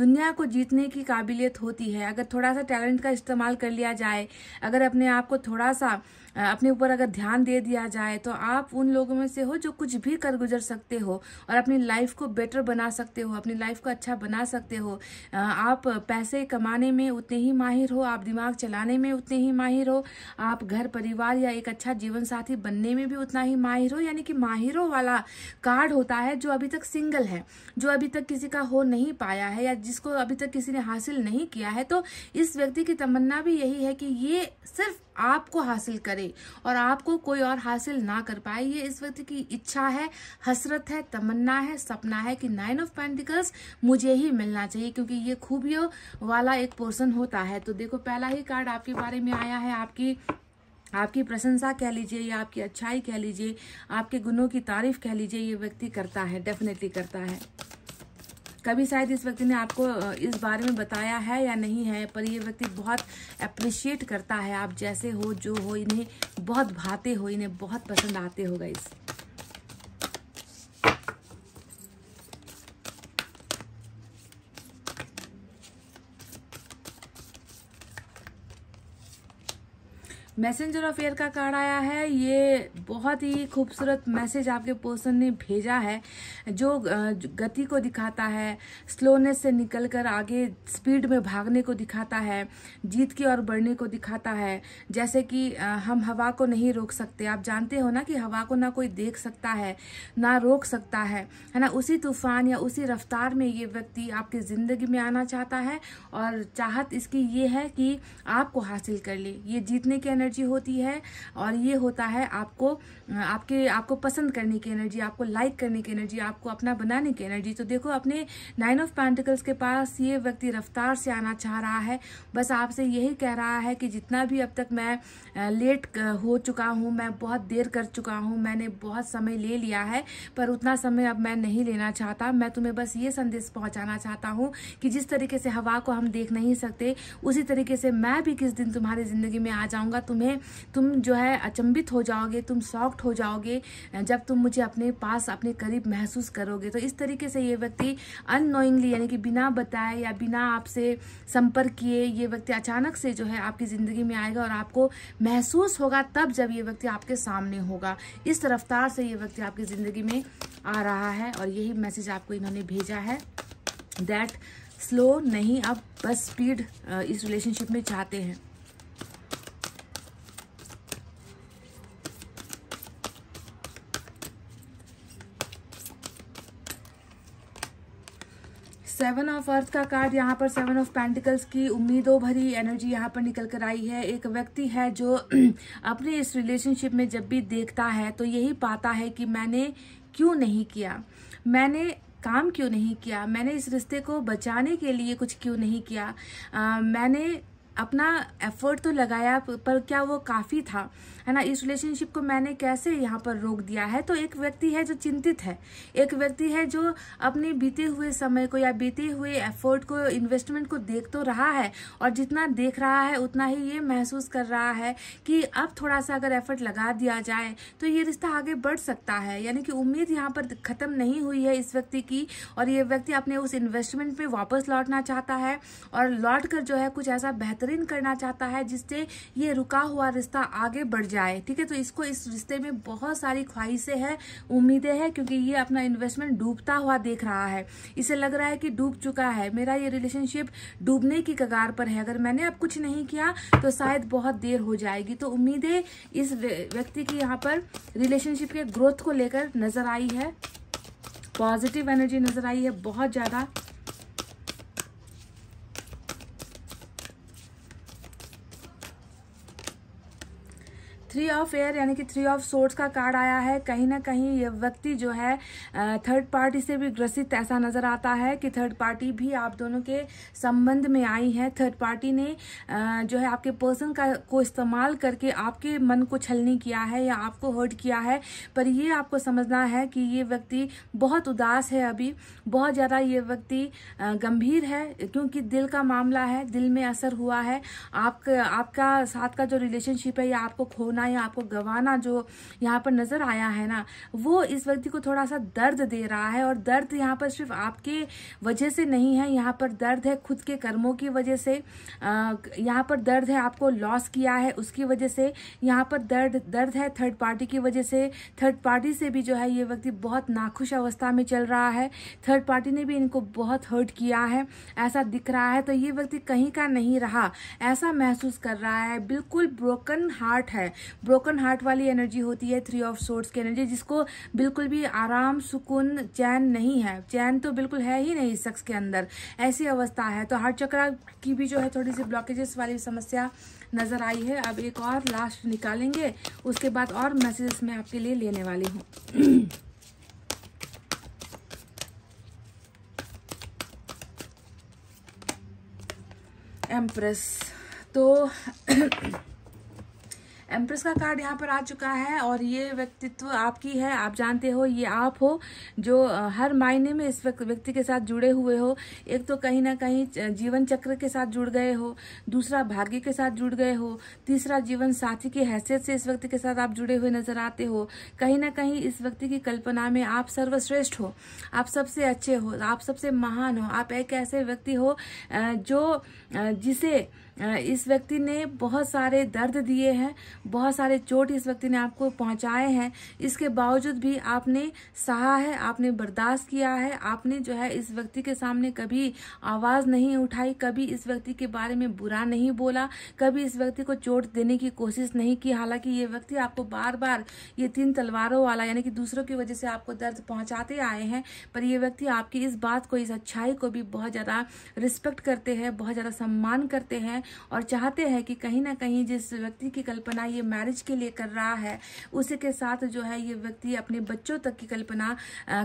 दुनिया को जीतने की काबिलियत होती है अगर थोड़ा सा टैलेंट का इस्तेमाल कर लिया जाए अगर अपने आप को थोड़ा सा अपने ऊपर अगर ध्यान दे दिया जाए तो आप उन लोगों में से हो जो कुछ भी कर गुजर सकते हो और अपनी लाइफ को बेटर बना सकते हो अपनी लाइफ को अच्छा बना सकते हो आप पैसे कमाने में उतने ही माहिर हो आप दिमाग चलाने में उतने ही माहिर हो आप घर परिवार या एक अच्छा जीवन साथी बनने में भी उतना ही माहिर हो यानी कि माहिरों वाला कार्ड होता है जो अभी तक सिंगल है जो अभी तक किसी का हो नहीं पाया है या जिसको अभी तक किसी ने हासिल नहीं किया है तो इस व्यक्ति की तमन्ना भी यही है कि ये सिर्फ आपको हासिल करे और आपको कोई और हासिल ना कर पाए ये इस व्यक्ति की इच्छा है हसरत है तमन्ना है सपना है कि नाइन ऑफ पेंटिकल्स मुझे ही मिलना चाहिए क्योंकि ये खूबियों वाला एक पोर्सन होता है तो देखो पहला ही कार्ड आपके बारे में आया है आपकी आपकी प्रशंसा कह लीजिए या आपकी अच्छाई कह लीजिए आपके गुणों की तारीफ कह लीजिए ये व्यक्ति करता है डेफिनेटली करता है कभी शायद इस व्यक्ति ने आपको इस बारे में बताया है या नहीं है पर ये व्यक्ति बहुत अप्रिशिएट करता है आप जैसे हो जो हो इन्हें बहुत भाते हो इन्हें बहुत पसंद आते हो गई मैसेंजर ऑफ एयर का कार्ड आया है ये बहुत ही खूबसूरत मैसेज आपके पर्सन ने भेजा है जो गति को दिखाता है स्लोनेस से निकलकर आगे स्पीड में भागने को दिखाता है जीत की ओर बढ़ने को दिखाता है जैसे कि हम हवा को नहीं रोक सकते आप जानते हो ना कि हवा को ना कोई देख सकता है ना रोक सकता है है ना उसी तूफान या उसी रफ्तार में ये व्यक्ति आपकी ज़िंदगी में आना चाहता है और चाहत इसकी ये है कि आपको हासिल कर ले ये जीतने की एनर्जी होती है और ये होता है आपको आपके आपको पसंद करने की एनर्जी आपको लाइक करने की एनर्जी आप आपको अपना बनाने की एनर्जी तो देखो अपने नाइन ऑफ पेंटिकल्स के पास ये व्यक्ति रफ्तार से आना चाह रहा है बस आपसे यही कह रहा है कि जितना भी अब तक मैं लेट हो चुका हूँ मैं बहुत देर कर चुका हूँ मैंने बहुत समय ले लिया है पर उतना समय अब मैं नहीं लेना चाहता मैं तुम्हें बस ये संदेश पहुँचाना चाहता हूँ कि जिस तरीके से हवा को हम देख नहीं सकते उसी तरीके से मैं भी किस दिन तुम्हारी ज़िंदगी में आ जाऊँगा तुम्हें तुम जो है अचंभित हो जाओगे तुम सॉफ्ट हो जाओगे जब तुम मुझे अपने पास अपने करीब महसूस यूज़ करोगे तो इस तरीके से ये व्यक्ति अनोइंगली यानी कि बिना बताए या बिना आपसे संपर्क किए ये व्यक्ति अचानक से जो है आपकी ज़िंदगी में आएगा और आपको महसूस होगा तब जब ये व्यक्ति आपके सामने होगा इस रफ्तार से ये व्यक्ति आपकी ज़िंदगी में आ रहा है और यही मैसेज आपको इन्होंने भेजा है दैट स्लो नहीं आप बस स्पीड इस रिलेशनशिप में चाहते हैं सेवन ऑफ अर्थ का कार्ड यहाँ पर सेवन ऑफ पेंटिकल्स की उम्मीदों भरी एनर्जी यहाँ पर निकल कर आई है एक व्यक्ति है जो अपने इस रिलेशनशिप में जब भी देखता है तो यही पाता है कि मैंने क्यों नहीं किया मैंने काम क्यों नहीं किया मैंने इस रिश्ते को बचाने के लिए कुछ क्यों नहीं किया आ, मैंने अपना एफर्ट तो लगाया पर क्या वो काफ़ी था है ना इस रिलेशनशिप को मैंने कैसे यहाँ पर रोक दिया है तो एक व्यक्ति है जो चिंतित है एक व्यक्ति है जो अपने बीते हुए समय को या बीते हुए एफर्ट को इन्वेस्टमेंट को देख तो रहा है और जितना देख रहा है उतना ही ये महसूस कर रहा है कि अब थोड़ा सा अगर एफर्ट लगा दिया जाए तो ये रिश्ता आगे बढ़ सकता है यानी कि उम्मीद यहाँ पर ख़त्म नहीं हुई है इस व्यक्ति की और ये व्यक्ति अपने उस इन्वेस्टमेंट पर वापस लौटना चाहता है और लौट कर जो है कुछ ऐसा बेहतर बेहतरीन करना चाहता है जिससे ये रुका हुआ रिश्ता आगे बढ़ जाए ठीक है तो इसको इस रिश्ते में बहुत सारी ख्वाहिशें हैं उम्मीदें हैं क्योंकि ये अपना इन्वेस्टमेंट डूबता हुआ देख रहा है इसे लग रहा है कि डूब चुका है मेरा ये रिलेशनशिप डूबने की कगार पर है अगर मैंने अब कुछ नहीं किया तो शायद बहुत देर हो जाएगी तो उम्मीदें इस व्यक्ति की यहाँ पर रिलेशनशिप के ग्रोथ को लेकर नजर आई है पॉजिटिव एनर्जी नजर आई है बहुत ज़्यादा थ्री ऑफ एयर यानी कि थ्री ऑफ सोर्ट्स का कार्ड आया है कहीं ना कहीं ये व्यक्ति जो है थर्ड पार्टी से भी ग्रसित ऐसा नजर आता है कि थर्ड पार्टी भी आप दोनों के संबंध में आई है थर्ड पार्टी ने जो है आपके पर्सन का को इस्तेमाल करके आपके मन को छलनी किया है या आपको हर्ट किया है पर ये आपको समझना है कि ये व्यक्ति बहुत उदास है अभी बहुत ज़्यादा ये व्यक्ति गंभीर है क्योंकि दिल का मामला है दिल में असर हुआ है आपका आपका साथ का जो रिलेशनशिप है या आपको खोना है या आपको गवाना जो यहाँ पर नज़र आया है ना वो इस व्यक्ति को थोड़ा सा दर्द दे रहा है और दर्द यहाँ पर सिर्फ आपके वजह से नहीं है यहाँ पर दर्द है खुद के कर्मों की वजह से यहाँ पर दर्द है आपको लॉस किया है उसकी वजह से यहाँ पर दर्द दर्द है थर्ड पार्टी की वजह से थर्ड पार्टी से भी जो है ये व्यक्ति बहुत नाखुश अवस्था में चल रहा है थर्ड पार्टी ने भी इनको बहुत हर्ट किया है ऐसा दिख रहा है तो ये व्यक्ति कहीं का नहीं रहा ऐसा महसूस कर रहा है बिल्कुल ब्रोकन हार्ट है ब्रोकन हार्ट वाली एनर्जी होती है थ्री ऑफ सोर्ट्स की एनर्जी जिसको बिल्कुल भी आराम सुकून चैन नहीं है चैन तो बिल्कुल है ही नहीं शख्स के अंदर ऐसी अवस्था है तो हार्ट चक्रा की भी जो है थोड़ी सी ब्लॉकेजेस वाली समस्या नज़र आई है अब एक और लास्ट निकालेंगे उसके बाद और मैसेजेस मैं आपके लिए लेने वाली हूँ एम्प्रेस तो एम्प्रेस का कार्ड यहाँ पर आ चुका है और ये व्यक्तित्व आपकी है आप जानते हो ये आप हो जो हर मायने में इस व्यक्ति के साथ जुड़े हुए हो एक तो कहीं ना कहीं जीवन चक्र के साथ जुड़ गए हो दूसरा भाग्य के साथ जुड़ गए हो तीसरा जीवन साथी की हैसियत से इस व्यक्ति के साथ आप जुड़े हुए नजर आते हो कहीं ना कहीं इस व्यक्ति की कल्पना में आप सर्वश्रेष्ठ हो आप सबसे अच्छे हो आप सबसे महान हो आप एक ऐसे व्यक्ति हो जो जिसे इस व्यक्ति ने बहुत सारे दर्द दिए हैं बहुत सारे चोट इस व्यक्ति ने आपको पहुंचाए हैं इसके बावजूद भी आपने सहा है आपने बर्दाश्त किया है आपने जो है इस व्यक्ति के सामने कभी आवाज़ नहीं उठाई कभी इस व्यक्ति के बारे में बुरा नहीं बोला कभी इस व्यक्ति को चोट देने की कोशिश नहीं की हालांकि ये व्यक्ति आपको बार बार ये तीन तलवारों वाला यानी कि दूसरों की वजह से आपको दर्द पहुंचाते आए हैं पर यह व्यक्ति आपकी इस बात को इस अच्छाई को भी बहुत ज़्यादा रिस्पेक्ट करते हैं बहुत ज़्यादा सम्मान करते हैं और चाहते हैं कि कहीं ना कहीं जिस व्यक्ति की कल्पना ये मैरिज के लिए कर रहा है उसी के साथ जो है ये व्यक्ति अपने बच्चों तक की कल्पना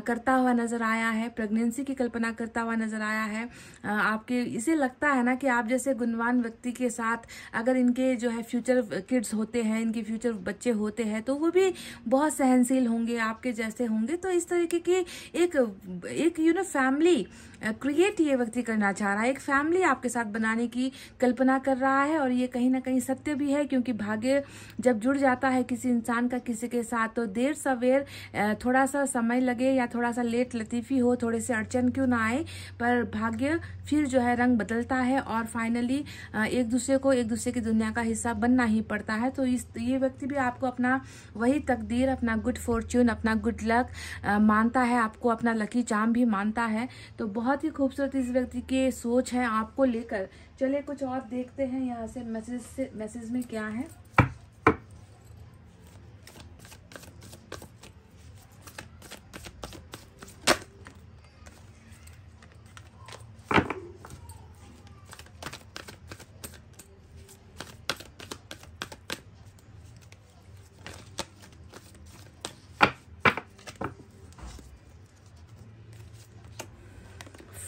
करता हुआ नजर आया है प्रेगनेंसी की कल्पना करता हुआ नजर आया है आपके इसे लगता है ना कि आप जैसे गुणवान व्यक्ति के साथ अगर इनके जो है फ्यूचर किड्स होते हैं इनके फ्यूचर बच्चे होते हैं तो वो भी बहुत सहनशील होंगे आपके जैसे होंगे तो इस तरीके की एक एक यू नो फैमिली क्रिएट ये व्यक्ति करना चाह रहा है एक फैमिली आपके साथ बनाने की कल्पना कर रहा है और ये कहीं ना कहीं सत्य भी है क्योंकि भाग्य जब जुड़ जाता है किसी इंसान का किसी के साथ तो देर सवेर थोड़ा सा समय लगे या थोड़ा सा लेट लतीफ़ी हो थोड़े से अड़चन क्यों ना आए पर भाग्य फिर जो है रंग बदलता है और फाइनली एक दूसरे को एक दूसरे की दुनिया का हिस्सा बनना ही पड़ता है तो इस ये व्यक्ति भी आपको अपना वही तकदीर अपना गुड फॉर्च्यून अपना गुड लक मानता है आपको अपना लकी चाम भी मानता है तो बहुत बहुत ही खूबसूरत इस व्यक्ति की सोच है आपको लेकर चलिए कुछ और देखते हैं यहाँ से मैसेज से मैसेज में क्या है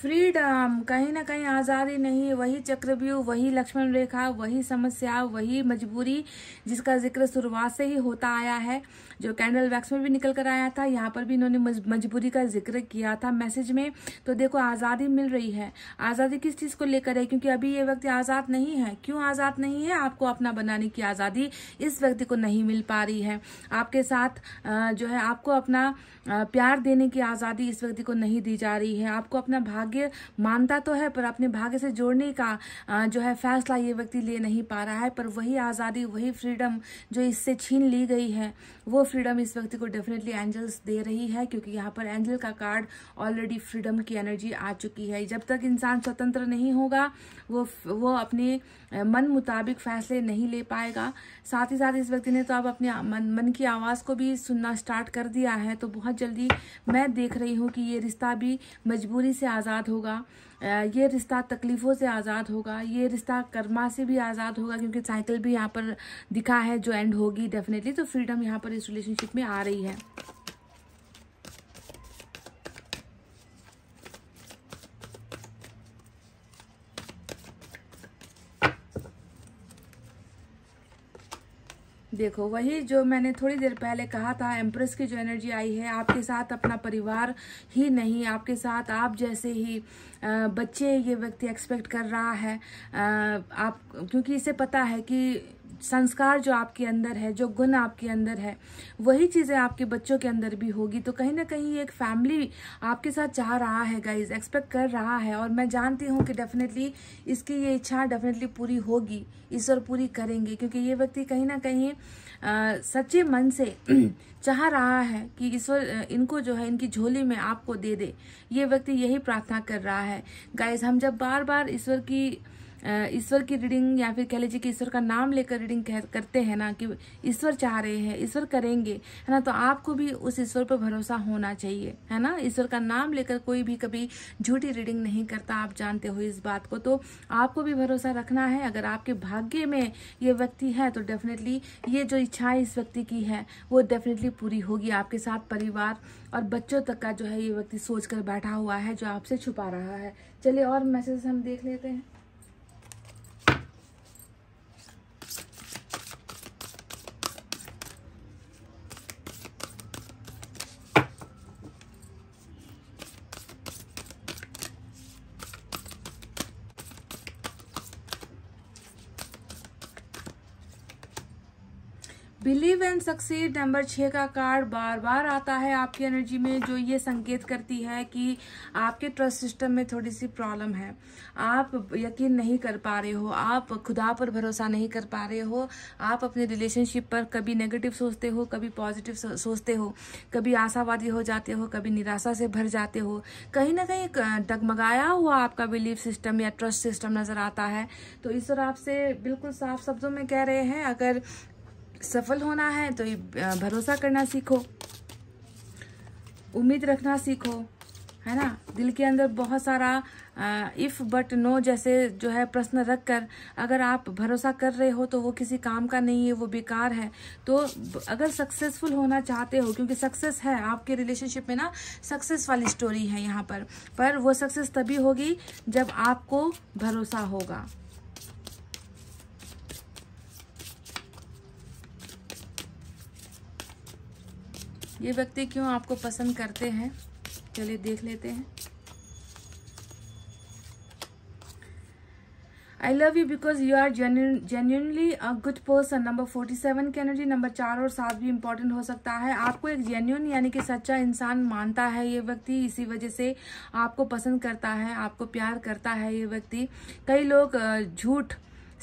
फ्रीडम कहीं ना कहीं आज़ादी नहीं वही चक्रव्यूह वही लक्ष्मण रेखा वही समस्या वही मजबूरी जिसका जिक्र शुरुआत से ही होता आया है जो कैंडल वैक्स में भी निकल कर आया था यहाँ पर भी इन्होंने मजबूरी का जिक्र किया था मैसेज में तो देखो आज़ादी मिल रही है आज़ादी किस चीज़ को लेकर है क्योंकि अभी ये व्यक्ति आज़ाद नहीं है क्यों आज़ाद नहीं है आपको अपना बनाने की आज़ादी इस व्यक्ति को नहीं मिल पा रही है आपके साथ जो है आपको अपना प्यार देने की आज़ादी इस व्यक्ति को नहीं दी जा रही है आपको अपना भाग्य भाग्य मानता तो है पर अपने भाग्य से जोड़ने का जो है फैसला ये व्यक्ति ले नहीं पा रहा है पर वही आज़ादी वही फ्रीडम जो इससे छीन ली गई है वो फ्रीडम इस व्यक्ति को डेफिनेटली एंजल्स दे रही है क्योंकि यहाँ पर एंजल का कार्ड ऑलरेडी फ्रीडम की एनर्जी आ चुकी है जब तक इंसान स्वतंत्र नहीं होगा वो वो अपने मन मुताबिक फैसले नहीं ले पाएगा साथ ही साथ इस व्यक्ति ने तो अब अपने मन मन की आवाज़ को भी सुनना स्टार्ट कर दिया है तो बहुत जल्दी मैं देख रही हूँ कि ये रिश्ता भी मजबूरी से आज़ाद आज़ाद होगा ये रिश्ता तकलीफ़ों से आज़ाद होगा ये रिश्ता कर्मा से भी आज़ाद होगा क्योंकि साइकिल भी यहाँ पर दिखा है जो एंड होगी डेफिनेटली तो फ्रीडम यहाँ पर इस रिलेशनशिप में आ रही है देखो वही जो मैंने थोड़ी देर पहले कहा था एम्प्रेस की जो एनर्जी आई है आपके साथ अपना परिवार ही नहीं आपके साथ आप जैसे ही बच्चे ये व्यक्ति एक्सपेक्ट कर रहा है आप क्योंकि इसे पता है कि संस्कार जो आपके अंदर है जो गुण आपके अंदर है वही चीज़ें आपके बच्चों के अंदर भी होगी तो कहीं ना कहीं एक फैमिली आपके साथ चाह रहा है गाइज एक्सपेक्ट कर रहा है और मैं जानती हूँ कि डेफिनेटली इसकी ये इच्छा डेफिनेटली पूरी होगी ईश्वर पूरी करेंगे क्योंकि ये व्यक्ति कहीं ना कहीं सच्चे मन से चाह रहा है कि ईश्वर इनको जो है इनकी झोली में आपको दे दे ये व्यक्ति यही प्रार्थना कर रहा है गाइज हम जब बार बार ईश्वर की ईश्वर की रीडिंग या फिर कह लीजिए कि ईश्वर का नाम लेकर रीडिंग करते हैं ना कि ईश्वर चाह रहे हैं ईश्वर करेंगे है ना तो आपको भी उस ईश्वर पर भरोसा होना चाहिए है ना ईश्वर का नाम लेकर कोई भी कभी झूठी रीडिंग नहीं करता आप जानते हो इस बात को तो आपको भी भरोसा रखना है अगर आपके भाग्य में ये व्यक्ति है तो डेफिनेटली ये जो इच्छाएं इस व्यक्ति की है वो डेफिनेटली पूरी होगी आपके साथ परिवार और बच्चों तक का जो है ये व्यक्ति सोच कर बैठा हुआ है जो आपसे छुपा रहा है चलिए और मैसेज हम देख लेते हैं एंड सक्सेस नंबर छः का कार्ड बार बार आता है आपकी एनर्जी में जो ये संकेत करती है कि आपके ट्रस्ट सिस्टम में थोड़ी सी प्रॉब्लम है आप यकीन नहीं कर पा रहे हो आप खुदा पर भरोसा नहीं कर पा रहे हो आप अपने रिलेशनशिप पर कभी नेगेटिव सोचते हो कभी पॉजिटिव सोचते हो कभी आशावादी हो जाते हो कभी निराशा से भर जाते हो कहीं ना कहीं डगमगाया हुआ आपका बिलीफ सिस्टम या ट्रस्ट सिस्टम नज़र आता है तो ईश्वर आपसे बिल्कुल साफ शब्दों में कह रहे हैं अगर सफल होना है तो भरोसा करना सीखो उम्मीद रखना सीखो है ना दिल के अंदर बहुत सारा इफ़ बट नो जैसे जो है प्रश्न रख कर अगर आप भरोसा कर रहे हो तो वो किसी काम का नहीं है वो बेकार है तो अगर सक्सेसफुल होना चाहते हो क्योंकि सक्सेस है आपके रिलेशनशिप में ना सक्सेस वाली स्टोरी है यहाँ पर पर वो सक्सेस तभी होगी जब आपको भरोसा होगा ये व्यक्ति क्यों आपको पसंद करते हैं चलिए देख लेते हैं I love you because you are genuinely a good person number forty seven की एनर्जी नंबर चार और सात भी इंपॉर्टेंट हो सकता है आपको एक जेन्यून यानी कि सच्चा इंसान मानता है ये व्यक्ति इसी वजह से आपको पसंद करता है आपको प्यार करता है ये व्यक्ति कई लोग झूठ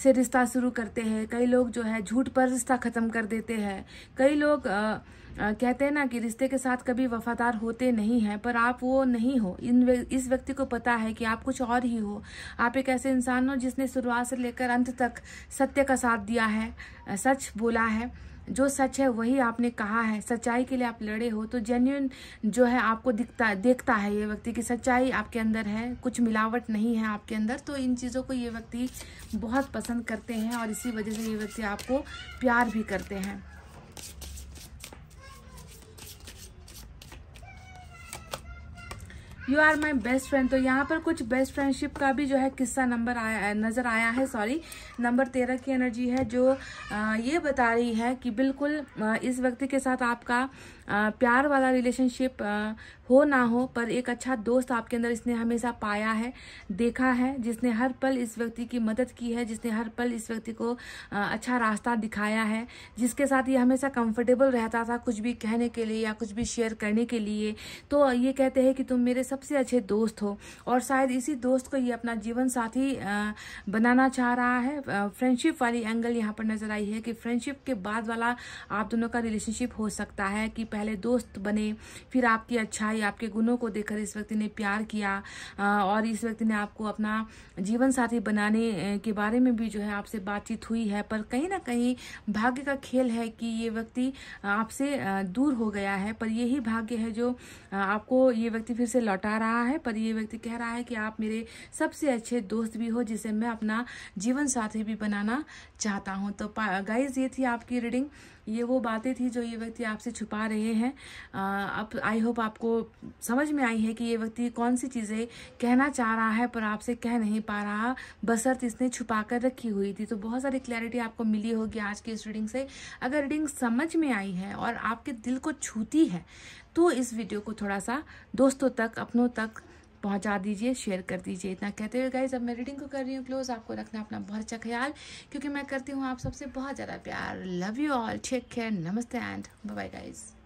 से रिश्ता शुरू करते हैं कई लोग जो है झूठ पर रिश्ता ख़त्म कर देते हैं कई लोग आ, आ, कहते हैं ना कि रिश्ते के साथ कभी वफादार होते नहीं हैं पर आप वो नहीं हो इन इस व्यक्ति को पता है कि आप कुछ और ही हो आप एक ऐसे इंसान हो जिसने शुरुआत से लेकर अंत तक सत्य का साथ दिया है सच बोला है जो सच है वही आपने कहा है सच्चाई के लिए आप लड़े हो तो जेन्यून जो है आपको दिखता देखता है ये व्यक्ति की सच्चाई आपके अंदर है कुछ मिलावट नहीं है आपके अंदर तो इन चीज़ों को ये व्यक्ति बहुत पसंद करते हैं और इसी वजह से ये व्यक्ति आपको प्यार भी करते हैं you are my best friend तो यहाँ पर कुछ बेस्ट फ्रेंडशिप का भी जो है किस्सा नंबर आया नज़र आया है सॉरी नंबर तेरह की एनर्जी है जो ये बता रही है कि बिल्कुल इस व्यक्ति के साथ आपका प्यार वाला रिलेशनशिप हो ना हो पर एक अच्छा दोस्त आपके अंदर इसने हमेशा पाया है देखा है जिसने हर पल इस व्यक्ति की मदद की है जिसने हर पल इस व्यक्ति को अच्छा रास्ता दिखाया है जिसके साथ ये हमेशा कंफर्टेबल रहता था कुछ भी कहने के लिए या कुछ भी शेयर करने के लिए तो ये कहते हैं कि तुम मेरे सबसे अच्छे दोस्त हो और शायद इसी दोस्त को ये अपना जीवन साथी बनाना चाह रहा है फ्रेंडशिप वाली एंगल यहाँ पर नजर आई है कि फ्रेंडशिप के बाद वाला आप दोनों का रिलेशनशिप हो सकता है कि पहले पहले दोस्त बने फिर आपकी अच्छाई आपके गुणों को देखकर इस व्यक्ति ने प्यार किया और इस व्यक्ति ने आपको अपना जीवन साथी बनाने के बारे में भी जो है आपसे बातचीत हुई है पर कहीं ना कहीं भाग्य का खेल है कि ये व्यक्ति आपसे दूर हो गया है पर यही भाग्य है जो आपको ये व्यक्ति फिर से लौटा रहा है पर ये व्यक्ति कह रहा है कि आप मेरे सबसे अच्छे दोस्त भी हो जिसे मैं अपना जीवन साथी भी बनाना चाहता हूँ तो गाइज ये थी आपकी रीडिंग ये वो बातें थी जो ये व्यक्ति आपसे छुपा रहे हैं अब आई होप आपको समझ में आई है कि ये व्यक्ति कौन सी चीज़ें कहना चाह रहा है पर आपसे कह नहीं पा रहा बसरत इसने छुपा कर रखी हुई थी तो बहुत सारी क्लैरिटी आपको मिली होगी आज की इस रीडिंग से अगर रीडिंग समझ में आई है और आपके दिल को छूती है तो इस वीडियो को थोड़ा सा दोस्तों तक अपनों तक पहुंचा दीजिए शेयर कर दीजिए इतना कहते हुए गाइज अब मैं रीडिंग को कर रही हूँ क्लोज आपको रखना अपना बहुत अच्छा ख्याल क्योंकि मैं करती हूँ आप सबसे बहुत ज़्यादा प्यार love you all take care नमस्ते एंड बाय गाइज़